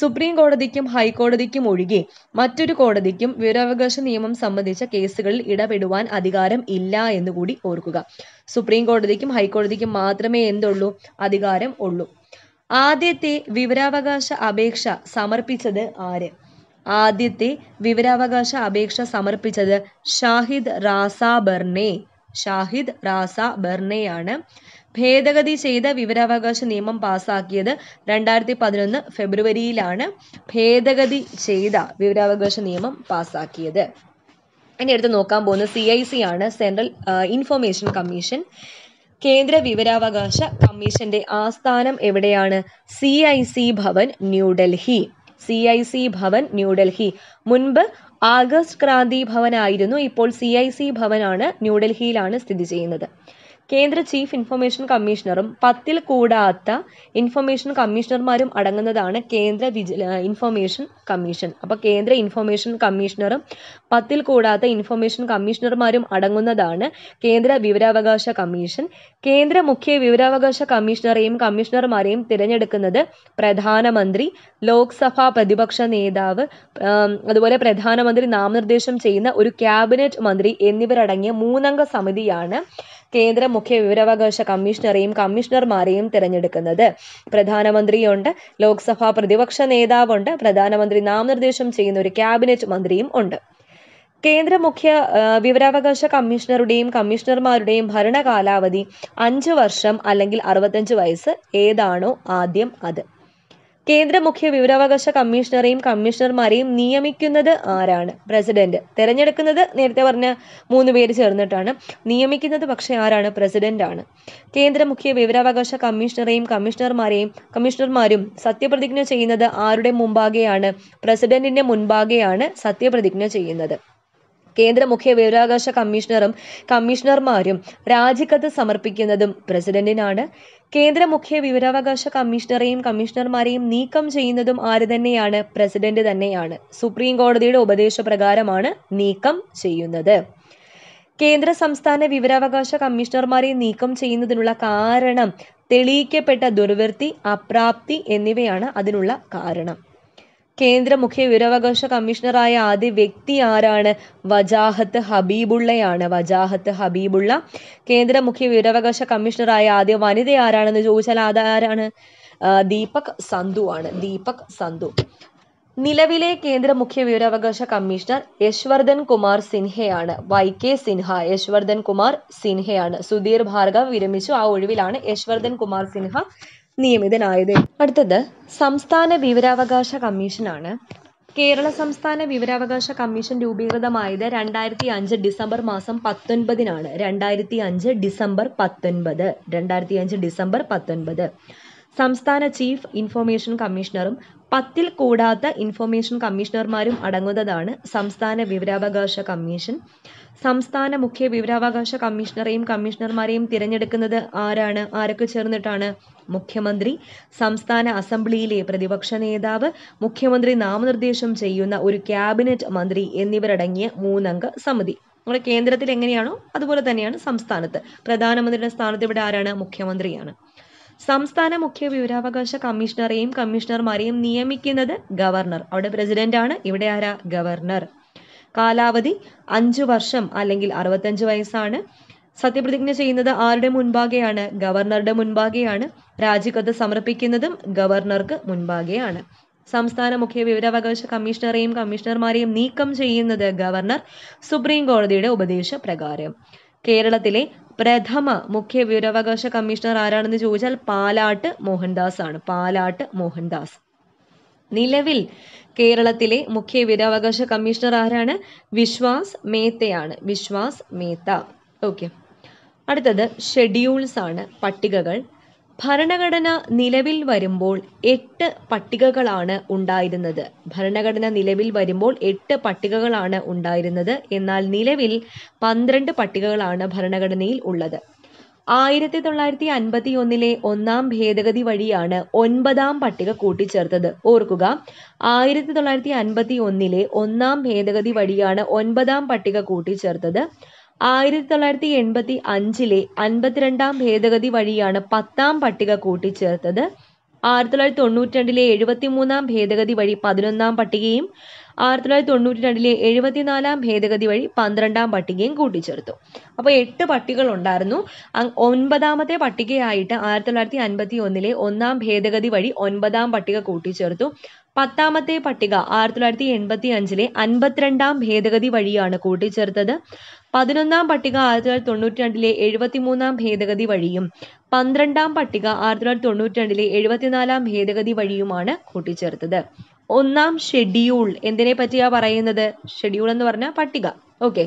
സുപ്രീം കോടതിക്കും ഹൈക്കോടതിക്കും ഒഴികെ മറ്റൊരു കോടതിക്കും വിവരാവകാശ നിയമം സംബന്ധിച്ച കേസുകളിൽ ഇടപെടുവാൻ അധികാരം ഇല്ല എന്ന് കൂടി ഓർക്കുക സുപ്രീം കോടതിക്കും ഹൈക്കോടതിക്കും മാത്രമേ എന്തുള്ളൂ അധികാരം ഉള്ളൂ ആദ്യത്തെ വിവരാവകാശ അപേക്ഷ സമർപ്പിച്ചത് ആര് ആദ്യത്തെ വിവരാവകാശ അപേക്ഷ സമർപ്പിച്ചത് ഷാഹിദ് റാസ ബർണെ ഷാഹിദ് റാസ ബർണയാണ് ഭേദഗതി ചെയ്ത വിവരാവകാശ നിയമം പാസാക്കിയത് രണ്ടായിരത്തി പതിനൊന്ന് ഫെബ്രുവരിയിലാണ് ഭേദഗതി ചെയ്ത വിവരാവകാശ നിയമം പാസാക്കിയത് ഇനി അടുത്ത് നോക്കാൻ പോകുന്ന സി ഐ സി ആണ് സെൻട്രൽ ഇൻഫർമേഷൻ കമ്മീഷൻ കേന്ദ്ര വിവരാവകാശ കമ്മീഷന്റെ ആസ്ഥാനം എവിടെയാണ് C I C Bhavan New Delhi C I C Bhavan New Delhi മുൻപ് ആഗസ്റ്റ് ക്രാന്തി ഭവനായിരുന്നു ഇപ്പോൾ സി ഐ സി ഭവനാണ് ന്യൂഡൽഹിയിലാണ് സ്ഥിതി ചെയ്യുന്നത് കേന്ദ്ര ചീഫ് ഇൻഫർമേഷൻ കമ്മീഷണറും പത്തിൽ കൂടാത്ത ഇൻഫർമേഷൻ കമ്മീഷണർമാരും അടങ്ങുന്നതാണ് കേന്ദ്ര ഇൻഫർമേഷൻ കമ്മീഷൻ അപ്പോൾ കേന്ദ്ര ഇൻഫർമേഷൻ കമ്മീഷണറും പത്തിൽ കൂടാത്ത ഇൻഫർമേഷൻ കമ്മീഷണർമാരും അടങ്ങുന്നതാണ് കേന്ദ്ര വിവരാവകാശ കമ്മീഷൻ കേന്ദ്ര മുഖ്യ വിവരാവകാശ കമ്മീഷണറെയും കമ്മീഷണർമാരെയും തിരഞ്ഞെടുക്കുന്നത് പ്രധാനമന്ത്രി ലോക്സഭാ പ്രതിപക്ഷ നേതാവ് അതുപോലെ പ്രധാനമന്ത്രി നാമനിർദ്ദേശം ചെയ്യുന്ന ഒരു ക്യാബിനറ്റ് മന്ത്രി എന്നിവരടങ്ങിയ മൂന്നംഗ സമിതിയാണ് കേന്ദ്ര മുഖ്യ വിവരാവകാശ കമ്മീഷണറെയും കമ്മീഷണർമാരെയും തിരഞ്ഞെടുക്കുന്നത് പ്രധാനമന്ത്രിയുണ്ട് ലോക്സഭാ പ്രതിപക്ഷ നേതാവുണ്ട് പ്രധാനമന്ത്രി നാമനിർദ്ദേശം ചെയ്യുന്ന ഒരു ക്യാബിനറ്റ് മന്ത്രിയും ഉണ്ട് കേന്ദ്ര മുഖ്യ വിവരാവകാശ കമ്മീഷണറുടെയും കമ്മീഷണർമാരുടെയും ഭരണകാലാവധി അഞ്ച് വർഷം അല്ലെങ്കിൽ അറുപത്തഞ്ച് വയസ്സ് ഏതാണോ ആദ്യം അത് കേന്ദ്ര മുഖ്യ വിവരാവകാശ കമ്മീഷണറെയും കമ്മീഷണർമാരെയും നിയമിക്കുന്നത് ആരാണ് പ്രസിഡന്റ് തെരഞ്ഞെടുക്കുന്നത് നേരത്തെ പറഞ്ഞ മൂന്ന് പേര് ചേർന്നിട്ടാണ് നിയമിക്കുന്നത് പക്ഷേ ആരാണ് പ്രസിഡന്റ് ആണ് കേന്ദ്ര മുഖ്യ വിവരാവകാശ കമ്മീഷണറെയും കമ്മീഷണർമാരെയും കമ്മീഷണർമാരും സത്യപ്രതിജ്ഞ ചെയ്യുന്നത് ആരുടെ മുമ്പാകെയാണ് പ്രസിഡന്റിന്റെ മുൻപാകെയാണ് സത്യപ്രതിജ്ഞ ചെയ്യുന്നത് കേന്ദ്ര മുഖ്യ വിവരാവകാശ കമ്മീഷണറും കമ്മീഷണർമാരും രാജിക്കത്ത് സമർപ്പിക്കുന്നതും പ്രസിഡന്റിനാണ് കേന്ദ്ര മുഖ്യ വിവരാവകാശ കമ്മീഷണറെയും കമ്മീഷണർമാരെയും നീക്കം ചെയ്യുന്നതും ആര് തന്നെയാണ് പ്രസിഡന്റ് തന്നെയാണ് സുപ്രീം കോടതിയുടെ ഉപദേശപ്രകാരമാണ് നീക്കം ചെയ്യുന്നത് കേന്ദ്ര സംസ്ഥാന വിവരാവകാശ കമ്മീഷണർമാരെ നീക്കം ചെയ്യുന്നതിനുള്ള കാരണം തെളിയിക്കപ്പെട്ട ദുർവൃത്തി അപ്രാപ്തി എന്നിവയാണ് അതിനുള്ള കാരണം കേന്ദ്ര മുഖ്യ വിവരാവകാശ കമ്മീഷണറായ ആദ്യ വ്യക്തി ആരാണ് വജാഹത്ത് ഹബീബുള്ളയാണ് വജാഹത്ത് ഹബീബുള്ള കേന്ദ്ര മുഖ്യ വിവരാവകാശ കമ്മീഷണറായ ആദ്യ വനിത ആരാണെന്ന് ചോദിച്ചാൽ ആരാണ് ദീപക് സന്ധു ആണ് ദീപക് സന്ധു നിലവിലെ കേന്ദ്ര മുഖ്യ വിവരാവകാശ കമ്മീഷണർ യശ്വർദ്ധൻ കുമാർ സിൻഹയാണ് വൈ കെ സിൻഹ യശ്വർദ്ധൻ കുമാർ സിൻഹയാണ് സുധീർ ഭാർഗവ് വിരമിച്ചു ആ ഒഴിവിലാണ് യശ്വർദ്ധൻ കുമാർ സിൻഹ നിയമിതനായത്. അടുത്തത് സംസ്ഥാന വിവരാവകാശ കമ്മീഷനാണ്. കേരള സംസ്ഥാന വിവരാവകാശ കമ്മീഷൻ രൂപീകൃതമായത് രണ്ടായിരത്തി അഞ്ച് ഡിസംബർ മാസം പത്തൊൻപതിനാണ്. രണ്ടായിരത്തി അഞ്ച് ഡിസംബർ പത്തൊൻപത് രണ്ടായിരത്തി അഞ്ച് ഡിസംബർ പത്തൊൻപത്. സംസ്ഥാന ചീഫ് ഇൻഫർമേഷൻ കമ്മീഷണറും പത്തിൽ കൂടാത്ത ഇൻഫർമേഷൻ കമ്മീഷണർമാരും അടങ്ങുന്നതാണ് സംസ്ഥാന വിവരാവകാശ കമ്മീഷൻ സംസ്ഥാന മുഖ്യ വിവരാവകാശ കമ്മീഷണറെയും കമ്മീഷണർമാരെയും തിരഞ്ഞെടുക്കുന്നത് ആരാണ് ആരൊക്കെ ചേർന്നിട്ടാണ് മുഖ്യമന്ത്രി സംസ്ഥാന അസംബ്ലിയിലെ പ്രതിപക്ഷ നേതാവ് മുഖ്യമന്ത്രി നാമനിർദ്ദേശം ചെയ്യുന്ന ഒരു ക്യാബിനറ്റ് മന്ത്രി എന്നിവരടങ്ങിയ മൂന്നംഗ സമിതി നമ്മുടെ കേന്ദ്രത്തിൽ എങ്ങനെയാണോ അതുപോലെ തന്നെയാണ് സംസ്ഥാനത്ത് പ്രധാനമന്ത്രിയുടെ സ്ഥാനത്ത് ഇവിടെ ആരാണ് മുഖ്യമന്ത്രിയാണ് സംസ്ഥാന മുഖ്യ വിവരാവകാശ കമ്മീഷണറെയും കമ്മീഷണർമാരെയും നിയമിക്കുന്നത് ഗവർണർ അവിടെ പ്രസിഡന്റാണ് ഇവിടെ ആരാ ഗവർണർ കാലാവധി അഞ്ചു വർഷം അല്ലെങ്കിൽ അറുപത്തഞ്ച് വയസ്സാണ് സത്യപ്രതിജ്ഞ ചെയ്യുന്നത് ആരുടെ മുൻപാകെയാണ് ഗവർണറുടെ മുൻപാകെയാണ് രാജിക്കത്ത് സമർപ്പിക്കുന്നതും ഗവർണർക്ക് മുൻപാകെയാണ് സംസ്ഥാന മുഖ്യ വിവരാവകാശ കമ്മീഷണറെയും കമ്മീഷണർമാരെയും നീക്കം ചെയ്യുന്നത് ഗവർണർ സുപ്രീം കോടതിയുടെ ഉപദേശ പ്രകാരം കേരളത്തിലെ പ്രഥമ മുഖ്യ വിവരാവകാശ കമ്മീഷണർ ആരാണെന്ന് ചോദിച്ചാൽ പാലാട്ട് മോഹൻദാസ് ആണ് പാലാട്ട് മോഹൻദാസ് നിലവിൽ കേരളത്തിലെ മുഖ്യ വിവരാവകാശ കമ്മീഷണർ ആരാണ് വിശ്വാസ് മേത്തയാണ് വിശ്വാസ് മേത്ത ഓക്കെ അടുത്തത് ഷെഡ്യൂൾസ് ആണ് പട്ടികകൾ ഭരണഘടന നിലവിൽ വരുമ്പോൾ എട്ട് പട്ടികകളാണ് ഉണ്ടായിരുന്നത് ഭരണഘടന നിലവിൽ വരുമ്പോൾ എട്ട് പട്ടികകളാണ് ഉണ്ടായിരുന്നത് എന്നാൽ നിലവിൽ പന്ത്രണ്ട് പട്ടികകളാണ് ഭരണഘടനയിൽ ഉള്ളത് ആയിരത്തി തൊള്ളായിരത്തി അൻപത്തി ഒന്നിലെ ഒന്നാം ഭേദഗതി വഴിയാണ് ഒൻപതാം പട്ടിക കൂട്ടിച്ചേർത്തത് ഓർക്കുക ആയിരത്തി തൊള്ളായിരത്തി അൻപത്തി ഒന്നിലെ ഒന്നാം ഭേദഗതി വഴിയാണ് ഒൻപതാം പട്ടിക കൂട്ടിച്ചേർത്തത് ആയിരത്തി തൊള്ളായിരത്തി എൺപത്തി അഞ്ചിലെ അൻപത്തിരണ്ടാം ഭേദഗതി വഴിയാണ് പത്താം പട്ടിക കൂട്ടിച്ചേർത്തത് ആയിരത്തി തൊള്ളായിരത്തി തൊണ്ണൂറ്റി രണ്ടിലെ എഴുപത്തിമൂന്നാം ഭേദഗതി വഴി പതിനൊന്നാം പട്ടികയും ആയിരത്തി തൊള്ളായിരത്തി തൊണ്ണൂറ്റി രണ്ടിലെ എഴുപത്തിനാലാം ഭേദഗതി വഴി പന്ത്രണ്ടാം പട്ടികയും കൂട്ടിച്ചേർത്തു അപ്പോൾ എട്ട് പട്ടികൾ ഉണ്ടായിരുന്നു ഒൻപതാമത്തെ പട്ടികയായിട്ട് ആയിരത്തി തൊള്ളായിരത്തി അൻപത്തി ഒന്നിലെ ഒന്നാം ഭേദഗതി വഴി ഒൻപതാം പട്ടിക കൂട്ടിച്ചേർത്തു പത്താമത്തെ പട്ടിക ആയിരത്തി തൊള്ളായിരത്തി എൺപത്തി അഞ്ചിലെ അൻപത്തിരണ്ടാം ഭേദഗതി വഴിയാണ് കൂട്ടിച്ചേർത്തത് പതിനൊന്നാം പട്ടിക ആയിരത്തി തൊള്ളായിരത്തി തൊണ്ണൂറ്റി രണ്ടിലെ എഴുപത്തിമൂന്നാം ഭേദഗതി വഴിയും പന്ത്രണ്ടാം പട്ടിക ആയിരത്തി തൊള്ളായിരത്തി തൊണ്ണൂറ്റി രണ്ടിലെ എഴുപത്തിനാലാം ഭേദഗതി വഴിയുമാണ് കൂട്ടിച്ചേർത്തത് ഒന്നാം ഷെഡ്യൂൾ എന്തിനെ പറ്റിയാ പറയുന്നത് ഷെഡ്യൂൾ എന്ന് പറഞ്ഞാൽ പട്ടിക ഓക്കെ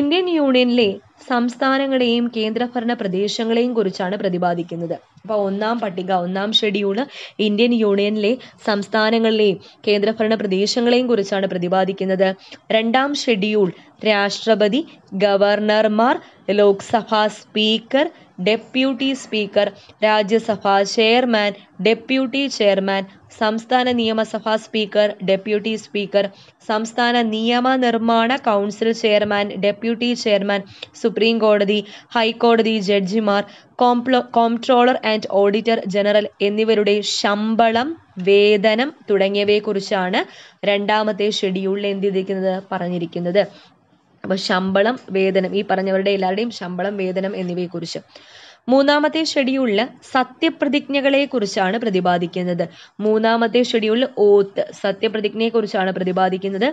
ഇന്ത്യൻ യൂണിയനിലെ സംസ്ഥാനങ്ങളെയും കേന്ദ്രഭരണ പ്രദേശങ്ങളെയും കുറിച്ചാണ് പ്രതിപാദിക്കുന്നത് അപ്പോൾ ഒന്നാം പട്ടിക ഒന്നാം ഷെഡ്യൂൾ ഇന്ത്യൻ യൂണിയനിലെ സംസ്ഥാനങ്ങളിലെയും കേന്ദ്രഭരണ പ്രദേശങ്ങളെയും കുറിച്ചാണ് പ്രതിപാദിക്കുന്നത് രണ്ടാം ഷെഡ്യൂൾ രാഷ്ട്രപതി ഗവർണർമാർ Lok Sabha speaker deputy speaker Rajya Sabha chairman deputy chairman സംസ്ഥാന നിയമസഭാ സ്പീക്കർ ഡെപ്യൂട്ടി സ്പീക്കർ സംസ്ഥാന നിയമനിർമ്മാണ council chairman deputy chairman supreme കോടതി ഹൈക്കോടതി ജഡ്ജിമാർ കോംപ്ലോ കോംട്രോളർ ആൻഡ് ഓഡിറ്റർ ജനറൽ എന്നിവരുടെ ശമ്പളം വേതനം തുടങ്ങിയവയെക്കുറിച്ചാണ് രണ്ടാമത്തെ ഷെഡ്യൂളിൽ എന്ത് ചെയ്തിരിക്കുന്നത് പറഞ്ഞിരിക്കുന്നത് അപ്പോൾ ശമ്പളം വേതനം ഈ പറഞ്ഞവരുടെ എല്ലാവരുടെയും ശമ്പളം വേതനം എന്നിവയെക്കുറിച്ച് മൂന്നാമത്തെ ഷെഡ്യൂളിൽ സത്യപ്രതിജ്ഞകളെക്കുറിച്ചാണ് പ്രതിപാദിക്കുന്നത് മൂന്നാമത്തെ ഷെഡ്യൂളിൽ ഓത്ത് സത്യപ്രതിജ്ഞയെക്കുറിച്ചാണ് പ്രതിപാദിക്കുന്നത്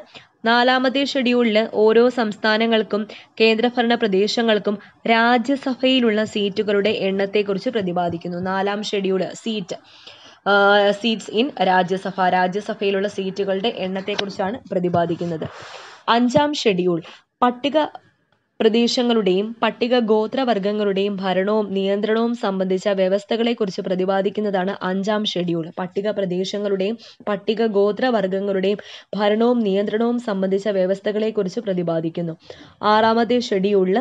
നാലാമത്തെ ഷെഡ്യൂളിൽ ഓരോ സംസ്ഥാനങ്ങൾക്കും കേന്ദ്രഭരണ പ്രദേശങ്ങൾക്കും രാജ്യസഭയിലുള്ള സീറ്റുകളുടെ എണ്ണത്തെക്കുറിച്ച് പ്രതിപാദിക്കുന്നു നാലാം schedule seat seats in Rajya Sabha രാജ്യസഭയിലുള്ള സീറ്റുകളുടെ എണ്ണത്തെക്കുറിച്ചാണ് പ്രതിപാദിക്കുന്നത് അഞ്ചാം ഷെഡ്യൂൾ പട്ടിക പ്രദേശങ്ങളുടെയും പട്ടിക ഗോത്രവർഗങ്ങളുടെയും ഭരണവും നിയന്ത്രണവും സംബന്ധിച്ച വ്യവസ്ഥകളെക്കുറിച്ച് പ്രതിപാദിക്കുന്നതാണ് അഞ്ചാം ഷെഡ്യൂൾ പട്ടിക പ്രദേശങ്ങളുടെയും പട്ടിക ഗോത്രവർഗങ്ങളുടെയും ഭരണവും നിയന്ത്രണവും സംബന്ധിച്ച വ്യവസ്ഥകളെക്കുറിച്ച് പ്രതിപാദിക്കുന്നു ആറാമത്തെ ഷെഡ്യൂളിൽ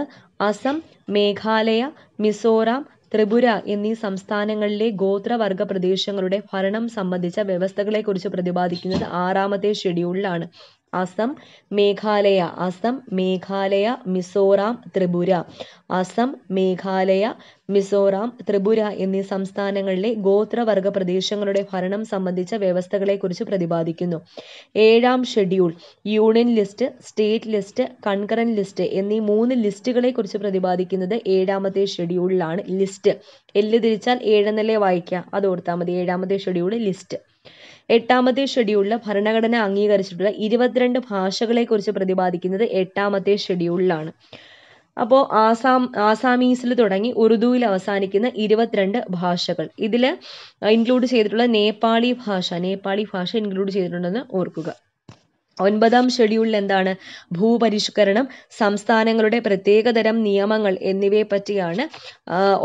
അസം മേഘാലയ മിസോറാം ത്രിപുര എന്നീ സംസ്ഥാനങ്ങളിലെ ഗോത്രവർഗ പ്രദേശങ്ങളുടെ ഭരണം സംബന്ധിച്ച വ്യവസ്ഥകളെക്കുറിച്ച് പ്രതിപാദിക്കുന്നത് ആറാമത്തെ ഷെഡ്യൂളിലാണ് അസം മേഘാലയ അസം മേഘാലയ മിസോറാം ത്രിപുര അസം മേഘാലയ മിസോറാം ത്രിപുര എന്നീ സംസ്ഥാനങ്ങളിലെ ഗോത്രവർഗ പ്രദേശങ്ങളുടെ ഭരണം സംബന്ധിച്ച വ്യവസ്ഥകളെക്കുറിച്ച് പ്രതിപാദിക്കുന്നു ഏഴാം schedule union list state list concurrent list എന്നീ മൂന്ന് ലിസ്റ്റുകളെക്കുറിച്ച് പ്രതിപാദിക്കുന്നത് ഏഴാമത്തെ ഷെഡ്യൂളിലാണ് ലിസ്റ്റ് എല്ല് തിരിച്ചാൽ ഏഴെന്നല്ലേ വായിക്കുക അത് ഓർത്താൽ മതി ഏഴാമത്തെ ഷെഡ്യൂൾ ലിസ്റ്റ് എട്ടാമത്തെ ഷെഡ്യൂളിൽ ഭരണഘടന അംഗീകരിച്ചിട്ടുള്ള ഇരുപത്തിരണ്ട് ഭാഷകളെക്കുറിച്ച് പ്രതിപാദിക്കുന്നത് എട്ടാമത്തെ ഷെഡ്യൂളിലാണ് അപ്പോൾ ആസാം ആസാമീസിൽ തുടങ്ങി ഉറുദുവിൽ അവസാനിക്കുന്ന ഇരുപത്തിരണ്ട് ഭാഷകൾ ഇതിൽ ഇൻക്ലൂഡ് ചെയ്തിട്ടുള്ള നേപ്പാളി ഭാഷ നേപ്പാളി ഭാഷ ഇൻക്ലൂഡ് ചെയ്തിട്ടുണ്ടെന്ന് ഓർക്കുക ഒൻപതാം ഷെഡ്യൂളിൽ എന്താണ് ഭൂപരിഷ്കരണം സംസ്ഥാനങ്ങളുടെ പ്രത്യേകതരം നിയമങ്ങൾ എന്നിവയെ പറ്റിയാണ്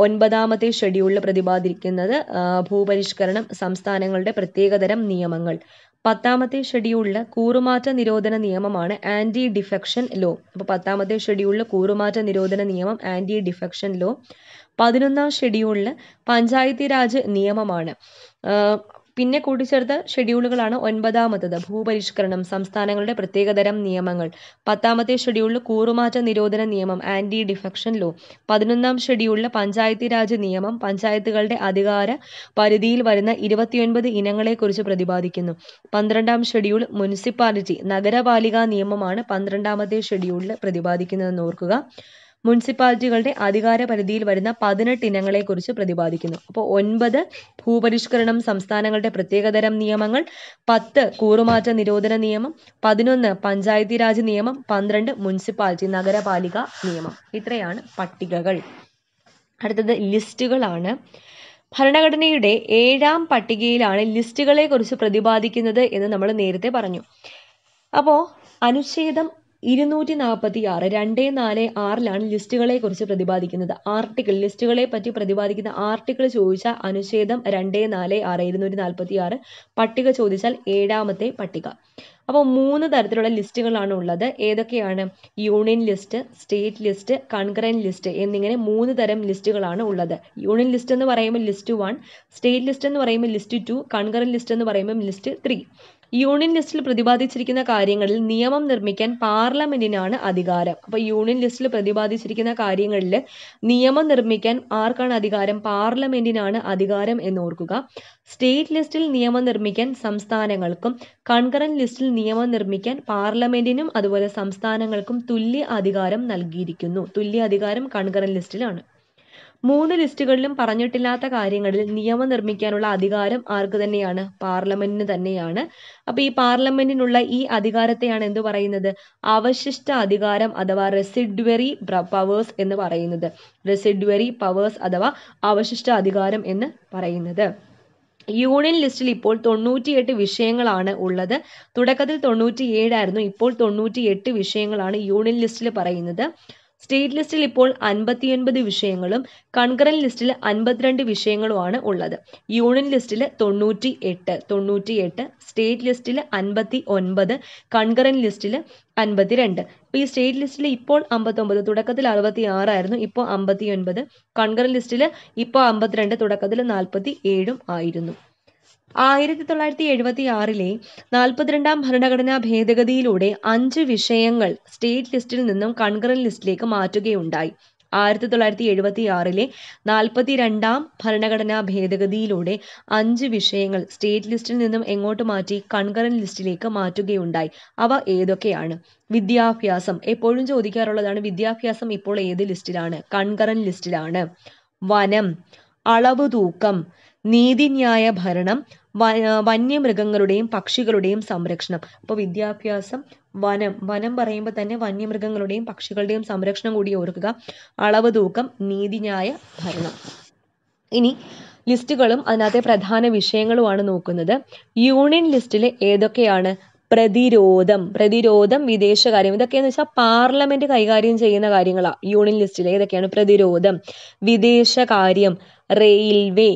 ഒൻപതാമത്തെ ഷെഡ്യൂളിൽ പ്രതിപാദിക്കുന്നത് ഭൂപരിഷ്കരണം സംസ്ഥാനങ്ങളുടെ പ്രത്യേകതരം നിയമങ്ങൾ പത്താമത്തെ ഷെഡ്യൂളിൽ കൂറുമാറ്റ നിരോധന നിയമമാണ് ആന്റി ഡിഫെക്ഷൻ ലോ അപ്പോൾ പത്താമത്തെ ഷെഡ്യൂളിൽ കൂറുമാറ്റ നിരോധന നിയമം ആന്റി ഡിഫെക്ഷൻ ലോ പതിനൊന്നാം ഷെഡ്യൂളിൽ പഞ്ചായത്തി രാജ് നിയമമാണ് പിന്നെ കൂട്ടിച്ചേർത്ത ഷെഡ്യൂളുകളാണ് ഒൻപതാമത്തത് ഭൂപരിഷ്കരണം സംസ്ഥാനങ്ങളുടെ പ്രത്യേക തരം നിയമങ്ങൾ പത്താമത്തെ ഷെഡ്യൂളിൽ കൂറുമാറ്റ നിരോധന നിയമം ആന്റി ഡിഫക്ഷൻ ലോ പതിനൊന്നാം ഷെഡ്യൂളിൽ പഞ്ചായത്തി രാജ് നിയമം പഞ്ചായത്തുകളുടെ അധികാര പരിധിയിൽ വരുന്ന ഇരുപത്തിയൊൻപത് ഇനങ്ങളെക്കുറിച്ച് പ്രതിപാദിക്കുന്നു പന്ത്രണ്ടാം ഷെഡ്യൂൾ മുനിസിപ്പാലിറ്റി നഗരപാലിക നിയമമാണ് പന്ത്രണ്ടാമത്തെ ഷെഡ്യൂളിൽ പ്രതിപാദിക്കുന്നതെന്ന് ഓർക്കുക മുനിസിപ്പാലിറ്റികളുടെ അധികാര പരിധിയിൽ വരുന്ന പതിനെട്ട് കുറിച്ച് പ്രതിപാദിക്കുന്നു അപ്പോൾ ഒൻപത് ഭൂപരിഷ്കരണം സംസ്ഥാനങ്ങളുടെ പ്രത്യേകതരം നിയമങ്ങൾ പത്ത് കൂറുമാറ്റ നിരോധന നിയമം പതിനൊന്ന് പഞ്ചായത്തി രാജ് നിയമം പന്ത്രണ്ട് മുനിസിപ്പാലിറ്റി നഗരപാലിക നിയമം ഇത്രയാണ് പട്ടികകൾ അടുത്തത് ലിസ്റ്റുകളാണ് ഭരണഘടനയുടെ ഏഴാം പട്ടികയിലാണ് ലിസ്റ്റുകളെ കുറിച്ച് പ്രതിപാദിക്കുന്നത് എന്ന് നമ്മൾ നേരത്തെ പറഞ്ഞു അപ്പോൾ അനുച്ഛേദം ഇരുന്നൂറ്റി നാൽപ്പത്തി ആറ് രണ്ട് നാല് ആറിലാണ് ലിസ്റ്റുകളെ കുറിച്ച് പ്രതിപാദിക്കുന്നത് ആർട്ടിക്കിൾ ലിസ്റ്റുകളെ പറ്റി പ്രതിപാദിക്കുന്ന ആർട്ടിക്കിൾ ചോദിച്ച അനുച്ഛേദം രണ്ട് നാല് ആറ് ഇരുന്നൂറ്റി നാൽപ്പത്തി ആറ് പട്ടിക ചോദിച്ചാൽ ഏഴാമത്തെ പട്ടിക അപ്പോൾ മൂന്ന് തരത്തിലുള്ള ലിസ്റ്റുകളാണ് ഉള്ളത് ഏതൊക്കെയാണ് union list state list concurrent list എന്നിങ്ങനെ മൂന്ന് തരം ലിസ്റ്റുകളാണ് ഉള്ളത് യൂണിയൻ ലിസ്റ്റ് എന്ന് പറയുമ്പോൾ ലിസ്റ്റ് വൺ സ്റ്റേറ്റ് ലിസ്റ്റ് എന്ന് പറയുമ്പോൾ ലിസ്റ്റ് ടു കൺകറൻറ്റ് ലിസ്റ്റ് എന്ന് പറയുമ്പോൾ ലിസ്റ്റ് ത്രീ യൂണിയൻ ലിസ്റ്റിൽ പ്രതിപാദിച്ചിരിക്കുന്ന കാര്യങ്ങളിൽ നിയമം നിർമ്മിക്കാൻ പാർലമെന്റിനാണ് അധികാരം അപ്പോൾ യൂണിയൻ ലിസ്റ്റിൽ പ്രതിപാദിച്ചിരിക്കുന്ന കാര്യങ്ങളിൽ നിയമം നിർമ്മിക്കാൻ ആർക്കാണ് അധികാരം പാർലമെന്റിനാണ് അധികാരം എന്ന് ഓർക്കുക സ്റ്റേറ്റ് ലിസ്റ്റിൽ നിയമം നിർമ്മിക്കാൻ സംസ്ഥാനങ്ങൾക്കും കൺകറന്റ് ലിസ്റ്റിൽ നിയമം നിർമ്മിക്കാൻ പാർലമെന്റിനും അതുപോലെ സംസ്ഥാനങ്ങൾക്കും തുല്യ അധികാരം നൽകിയിരിക്കുന്നു തുല്യ അധികാരം കൺകറന്റ് ലിസ്റ്റിലാണ് മൂന്ന് ലിസ്റ്റുകളിലും പറഞ്ഞിട്ടില്ലാത്ത കാര്യങ്ങളിൽ നിയമം നിർമ്മിക്കാനുള്ള അധികാരം ആർക്ക് തന്നെയാണ് പാർലമെന്റിന് തന്നെയാണ് അപ്പൊ ഈ പാർലമെന്റിനുള്ള ഈ അധികാരത്തെയാണ് എന്ത് പറയുന്നത് അവശിഷ്ട അധികാരം അഥവാ റെസിഡ്വറി പവേഴ്സ് എന്ന് പറയുന്നത് റെസിഡ്വറി പവേഴ്സ് അഥവാ അവശിഷ്ട അധികാരം എന്ന് പറയുന്നത് യൂണിയൻ ലിസ്റ്റിൽ ഇപ്പോൾ തൊണ്ണൂറ്റിയെട്ട് വിഷയങ്ങളാണ് ഉള്ളത് തുടക്കത്തിൽ തൊണ്ണൂറ്റിയേഴായിരുന്നു ഇപ്പോൾ തൊണ്ണൂറ്റിയെട്ട് വിഷയങ്ങളാണ് യൂണിയൻ ലിസ്റ്റിൽ പറയുന്നത് സ്റ്റേറ്റ് ലിസ്റ്റിൽ ഇപ്പോൾ അൻപത്തിയൊൻപത് വിഷയങ്ങളും കൺകറന്റ് ലിസ്റ്റിൽ അൻപത്തിരണ്ട് വിഷയങ്ങളുമാണ് ഉള്ളത് യൂണിയൻ ലിസ്റ്റിൽ തൊണ്ണൂറ്റി എട്ട് തൊണ്ണൂറ്റി എട്ട് സ്റ്റേറ്റ് ലിസ്റ്റിൽ അൻപത്തി ഒൻപത് കൺകറന്റ് ലിസ്റ്റിൽ അൻപത്തിരണ്ട് ഇപ്പോൾ ഈ സ്റ്റേറ്റ് ലിസ്റ്റിൽ ഇപ്പോൾ അമ്പത്തൊമ്പത് തുടക്കത്തിൽ അറുപത്തി ആറായിരുന്നു ഇപ്പോൾ അമ്പത്തി ഒൻപത് കൺകറന്റ് ലിസ്റ്റിൽ ഇപ്പോൾ അമ്പത്തിരണ്ട് തുടക്കത്തിൽ നാൽപ്പത്തി ഏഴും ആയിരുന്നു ആയിരത്തി തൊള്ളായിരത്തി എഴുപത്തി ആറിലെ നാൽപ്പത്തിരണ്ടാം ഭരണഘടനാ ഭേദഗതിയിലൂടെ അഞ്ച് വിഷയങ്ങൾ സ്റ്റേറ്റ് ലിസ്റ്റിൽ നിന്നും കൺകറൻ ലിസ്റ്റിലേക്ക് മാറ്റുകയുണ്ടായി ആയിരത്തി തൊള്ളായിരത്തി എഴുപത്തി ആറിലെ നാൽപ്പത്തി രണ്ടാം ഭരണഘടനാ ഭേദഗതിയിലൂടെ അഞ്ച് വിഷയങ്ങൾ സ്റ്റേറ്റ് ലിസ്റ്റിൽ നിന്നും എങ്ങോട്ട് മാറ്റി കൺകറൻ ലിസ്റ്റിലേക്ക് മാറ്റുകയുണ്ടായി അവ ഏതൊക്കെയാണ് വിദ്യാഭ്യാസം എപ്പോഴും ചോദിക്കാറുള്ളതാണ് വിദ്യാഭ്യാസം ഇപ്പോൾ ഏത് ലിസ്റ്റിലാണ് കൺകറൻ ലിസ്റ്റിലാണ് വനം അളവ് തൂക്കം നീതിന്യായ ഭരണം വന്യമൃഗങ്ങളുടെയും പക്ഷികളുടെയും സംരക്ഷണം അപ്പോൾ വിദ്യാഭ്യാസം വനം വനം പറയുമ്പോൾ തന്നെ വന്യമൃഗങ്ങളുടെയും പക്ഷികളുടെയും സംരക്ഷണം കൂടി ഓർക്കുക അളവ് തൂക്കം നീതിന്യായ ഭരണം ഇനി ലിസ്റ്റുകളും അതിനകത്തെ പ്രധാന വിഷയങ്ങളുമാണ് നോക്കുന്നത് യൂണിയൻ ലിസ്റ്റിൽ ഏതൊക്കെയാണ് പ്രതിരോധം പ്രതിരോധം വിദേശകാര്യം ഇതൊക്കെയെന്ന് വെച്ചാൽ പാർലമെന്റ് കൈകാര്യം ചെയ്യുന്ന കാര്യങ്ങളാണ് യൂണിയൻ ലിസ്റ്റിൽ ഏതൊക്കെയാണ് പ്രതിരോധം വിദേശകാര്യം റെയിൽവേ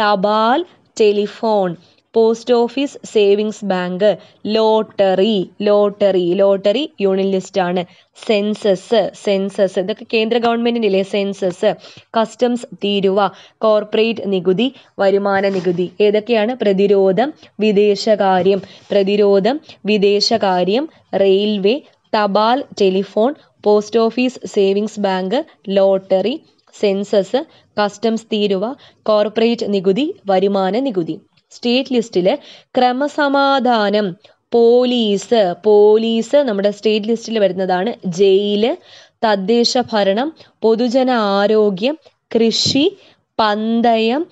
തപാൽ telephone post office savings bank lottery lottery lottery union list ആണ് സെൻസസ് സെൻസസ് ഇതൊക്കെ കേന്ദ്ര ഗവൺമെന്റിന്റെ സെൻസസ് കസ്റ്റംസ് തീരുവ കോർപ്പറേറ്റ് നികുതി വരുമാന നികുതി ഏതൊക്കെയാണ് പ്രതിരോധം വിദേശകാര്യം പ്രതിരോധം വിദേശകാര്യം റെയിൽവേ തപാൽ telephone post office savings bank lottery census customs തീരുവ കോർപ്പറേറ്റ് നികുതി വരുമാന നികുതി സ്റ്റേറ്റ് ലിസ്റ്റിലെ ക്രമസമാധാനം പോലീസ് പോലീസ് നമ്മുടെ സ്റ്റേറ്റ് ലിസ്റ്റിൽ വരുന്നതാണ് ജയില് തദ്ദേശ ഭരണം പൊതുജന ആരോഗ്യം കൃഷി പന്തയം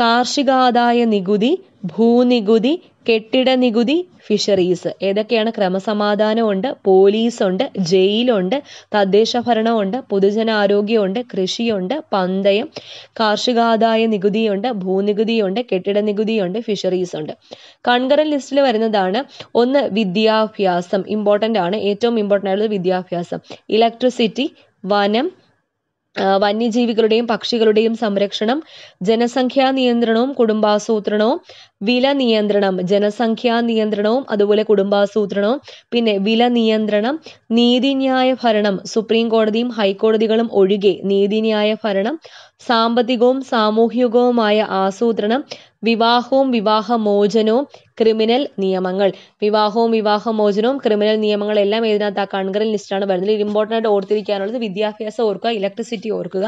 കാർഷികാദായ നികുതി ഭൂനികുതി കെട്ടിട നികുതി ഫിഷറീസ് ഏതൊക്കെയാണ് ക്രമസമാധാനമുണ്ട് പോലീസുണ്ട് ജയിലുണ്ട് തദ്ദേശ ഭരണമുണ്ട് പൊതുജനാരോഗ്യമുണ്ട് കൃഷിയുണ്ട് പന്തയം കാർഷികാദായ നികുതിയുണ്ട് ഭൂനികുതിയുണ്ട് കെട്ടിട നികുതിയുണ്ട് ഫിഷറീസ് ഉണ്ട് കൺകറൻ ലിസ്റ്റിൽ വരുന്നതാണ് ഒന്ന് വിദ്യാഭ്യാസം ഇമ്പോർട്ടൻ്റ് ആണ് ഏറ്റവും ഇമ്പോർട്ടൻ്റ് ആയിട്ടുള്ളത് വിദ്യാഭ്യാസം ഇലക്ട്രിസിറ്റി വനം വന്യജീവികളുടെയും പക്ഷികളുടെയും സംരക്ഷണം ജനസംഖ്യാ നിയന്ത്രണവും കുടുംബാസൂത്രണവും വില നിയന്ത്രണം ജനസംഖ്യാ നിയന്ത്രണവും അതുപോലെ കുടുംബാസൂത്രണവും പിന്നെ വില നിയന്ത്രണം നീതിന്യായ ഭരണം സുപ്രീം കോടതിയും ഹൈക്കോടതികളും ഒഴികെ നീതിന്യായ ഭരണം സാമ്പത്തികവും സാമൂഹികവുമായ ആസൂത്രണം വിവാഹവും വിവാഹമോചനവും ക്രിമിനൽ നിയമങ്ങൾ വിവാഹവും വിവാഹമോചനവും ക്രിമിനൽ നിയമങ്ങളെല്ലാം ഇതിനകത്ത് ആ കൺകറൻ ലിസ്റ്റാണ് വരുന്നത് ഇത് ഇമ്പോർട്ടൻ്റ് ആയിട്ട് ഓർത്തിരിക്കാനുള്ളത് വിദ്യാഭ്യാസം ഓർക്കുക ഇലക്ട്രിസിറ്റി ഓർക്കുക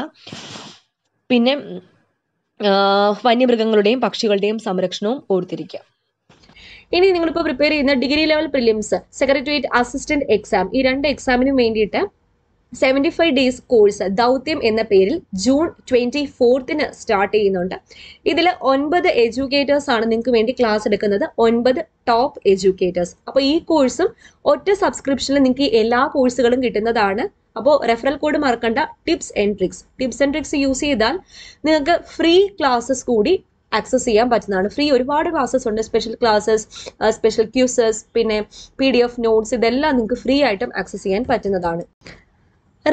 പിന്നെ വന്യമൃഗങ്ങളുടെയും പക്ഷികളുടെയും സംരക്ഷണവും ഓർത്തിരിക്കുക ഇനി നിങ്ങളിപ്പോൾ പ്രിപ്പയർ ചെയ്യുന്ന degree level prelims secretariat assistant exam ഈ രണ്ട് എക്സാമിനും വേണ്ടിയിട്ട് സെവൻറ്റി ഫൈവ് ഡേയ്സ് കോഴ്സ് ദൗത്യം എന്ന പേരിൽ ജൂൺ ട്വൻറ്റി ഫോർത്തിന് സ്റ്റാർട്ട് ചെയ്യുന്നുണ്ട് ഇതിൽ ഒൻപത് എഡ്യൂക്കേറ്റേഴ്സ് ആണ് നിങ്ങൾക്ക് വേണ്ടി ക്ലാസ് എടുക്കുന്നത് ഒൻപത് ടോപ്പ് എഡ്യൂക്കേറ്റേഴ്സ് അപ്പോൾ ഈ കോഴ്സും ഒറ്റ സബ്സ്ക്രിപ്ഷനിൽ നിങ്ങൾക്ക് എല്ലാ കോഴ്സുകളും കിട്ടുന്നതാണ് അപ്പോൾ റെഫറൽ കോഡ് മറക്കണ്ട tips and tricks tips and tricks use ചെയ്താൽ നിങ്ങൾക്ക് ഫ്രീ ക്ലാസ്സസ് കൂടി ആക്സസ് ചെയ്യാൻ പറ്റുന്നതാണ് ഫ്രീ ഒരുപാട് ക്ലാസ്സസ് ഉണ്ട് സ്പെഷ്യൽ ക്ലാസ്സസ് സ്പെഷ്യൽ ക്യൂസസ് പിന്നെ പി ഡി എഫ് നോട്ട്സ് ഇതെല്ലാം നിങ്ങൾക്ക് ഫ്രീ ആയിട്ടും ആക്സസ് ചെയ്യാൻ പറ്റുന്നതാണ്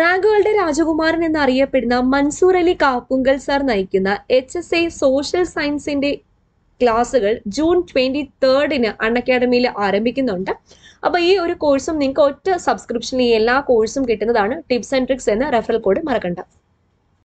റാങ്കുകളുടെ രാജകുമാരൻ എന്നറിയപ്പെടുന്ന മൻസൂർ അലി കാപ്പുങ്കൽ സാർ നയിക്കുന്ന എച്ച് എസ് എ സോഷ്യൽ സയൻസിന്റെ ക്ലാസ്സുകൾ ജൂൺ ട്വന്റി തേർഡിന് അൺ അക്കാഡമിയിൽ ആരംഭിക്കുന്നുണ്ട് അപ്പോൾ ഈ ഒരു കോഴ്സും നിങ്ങൾക്ക് ഒറ്റ സബ്സ്ക്രിപ്ഷനിൽ എല്ലാ കോഴ്സും കിട്ടുന്നതാണ് ടിപ്സ് ആൻഡ് ട്രിക്സ് എന്ന റെഫറൽ കോഡ് മറക്കണ്ട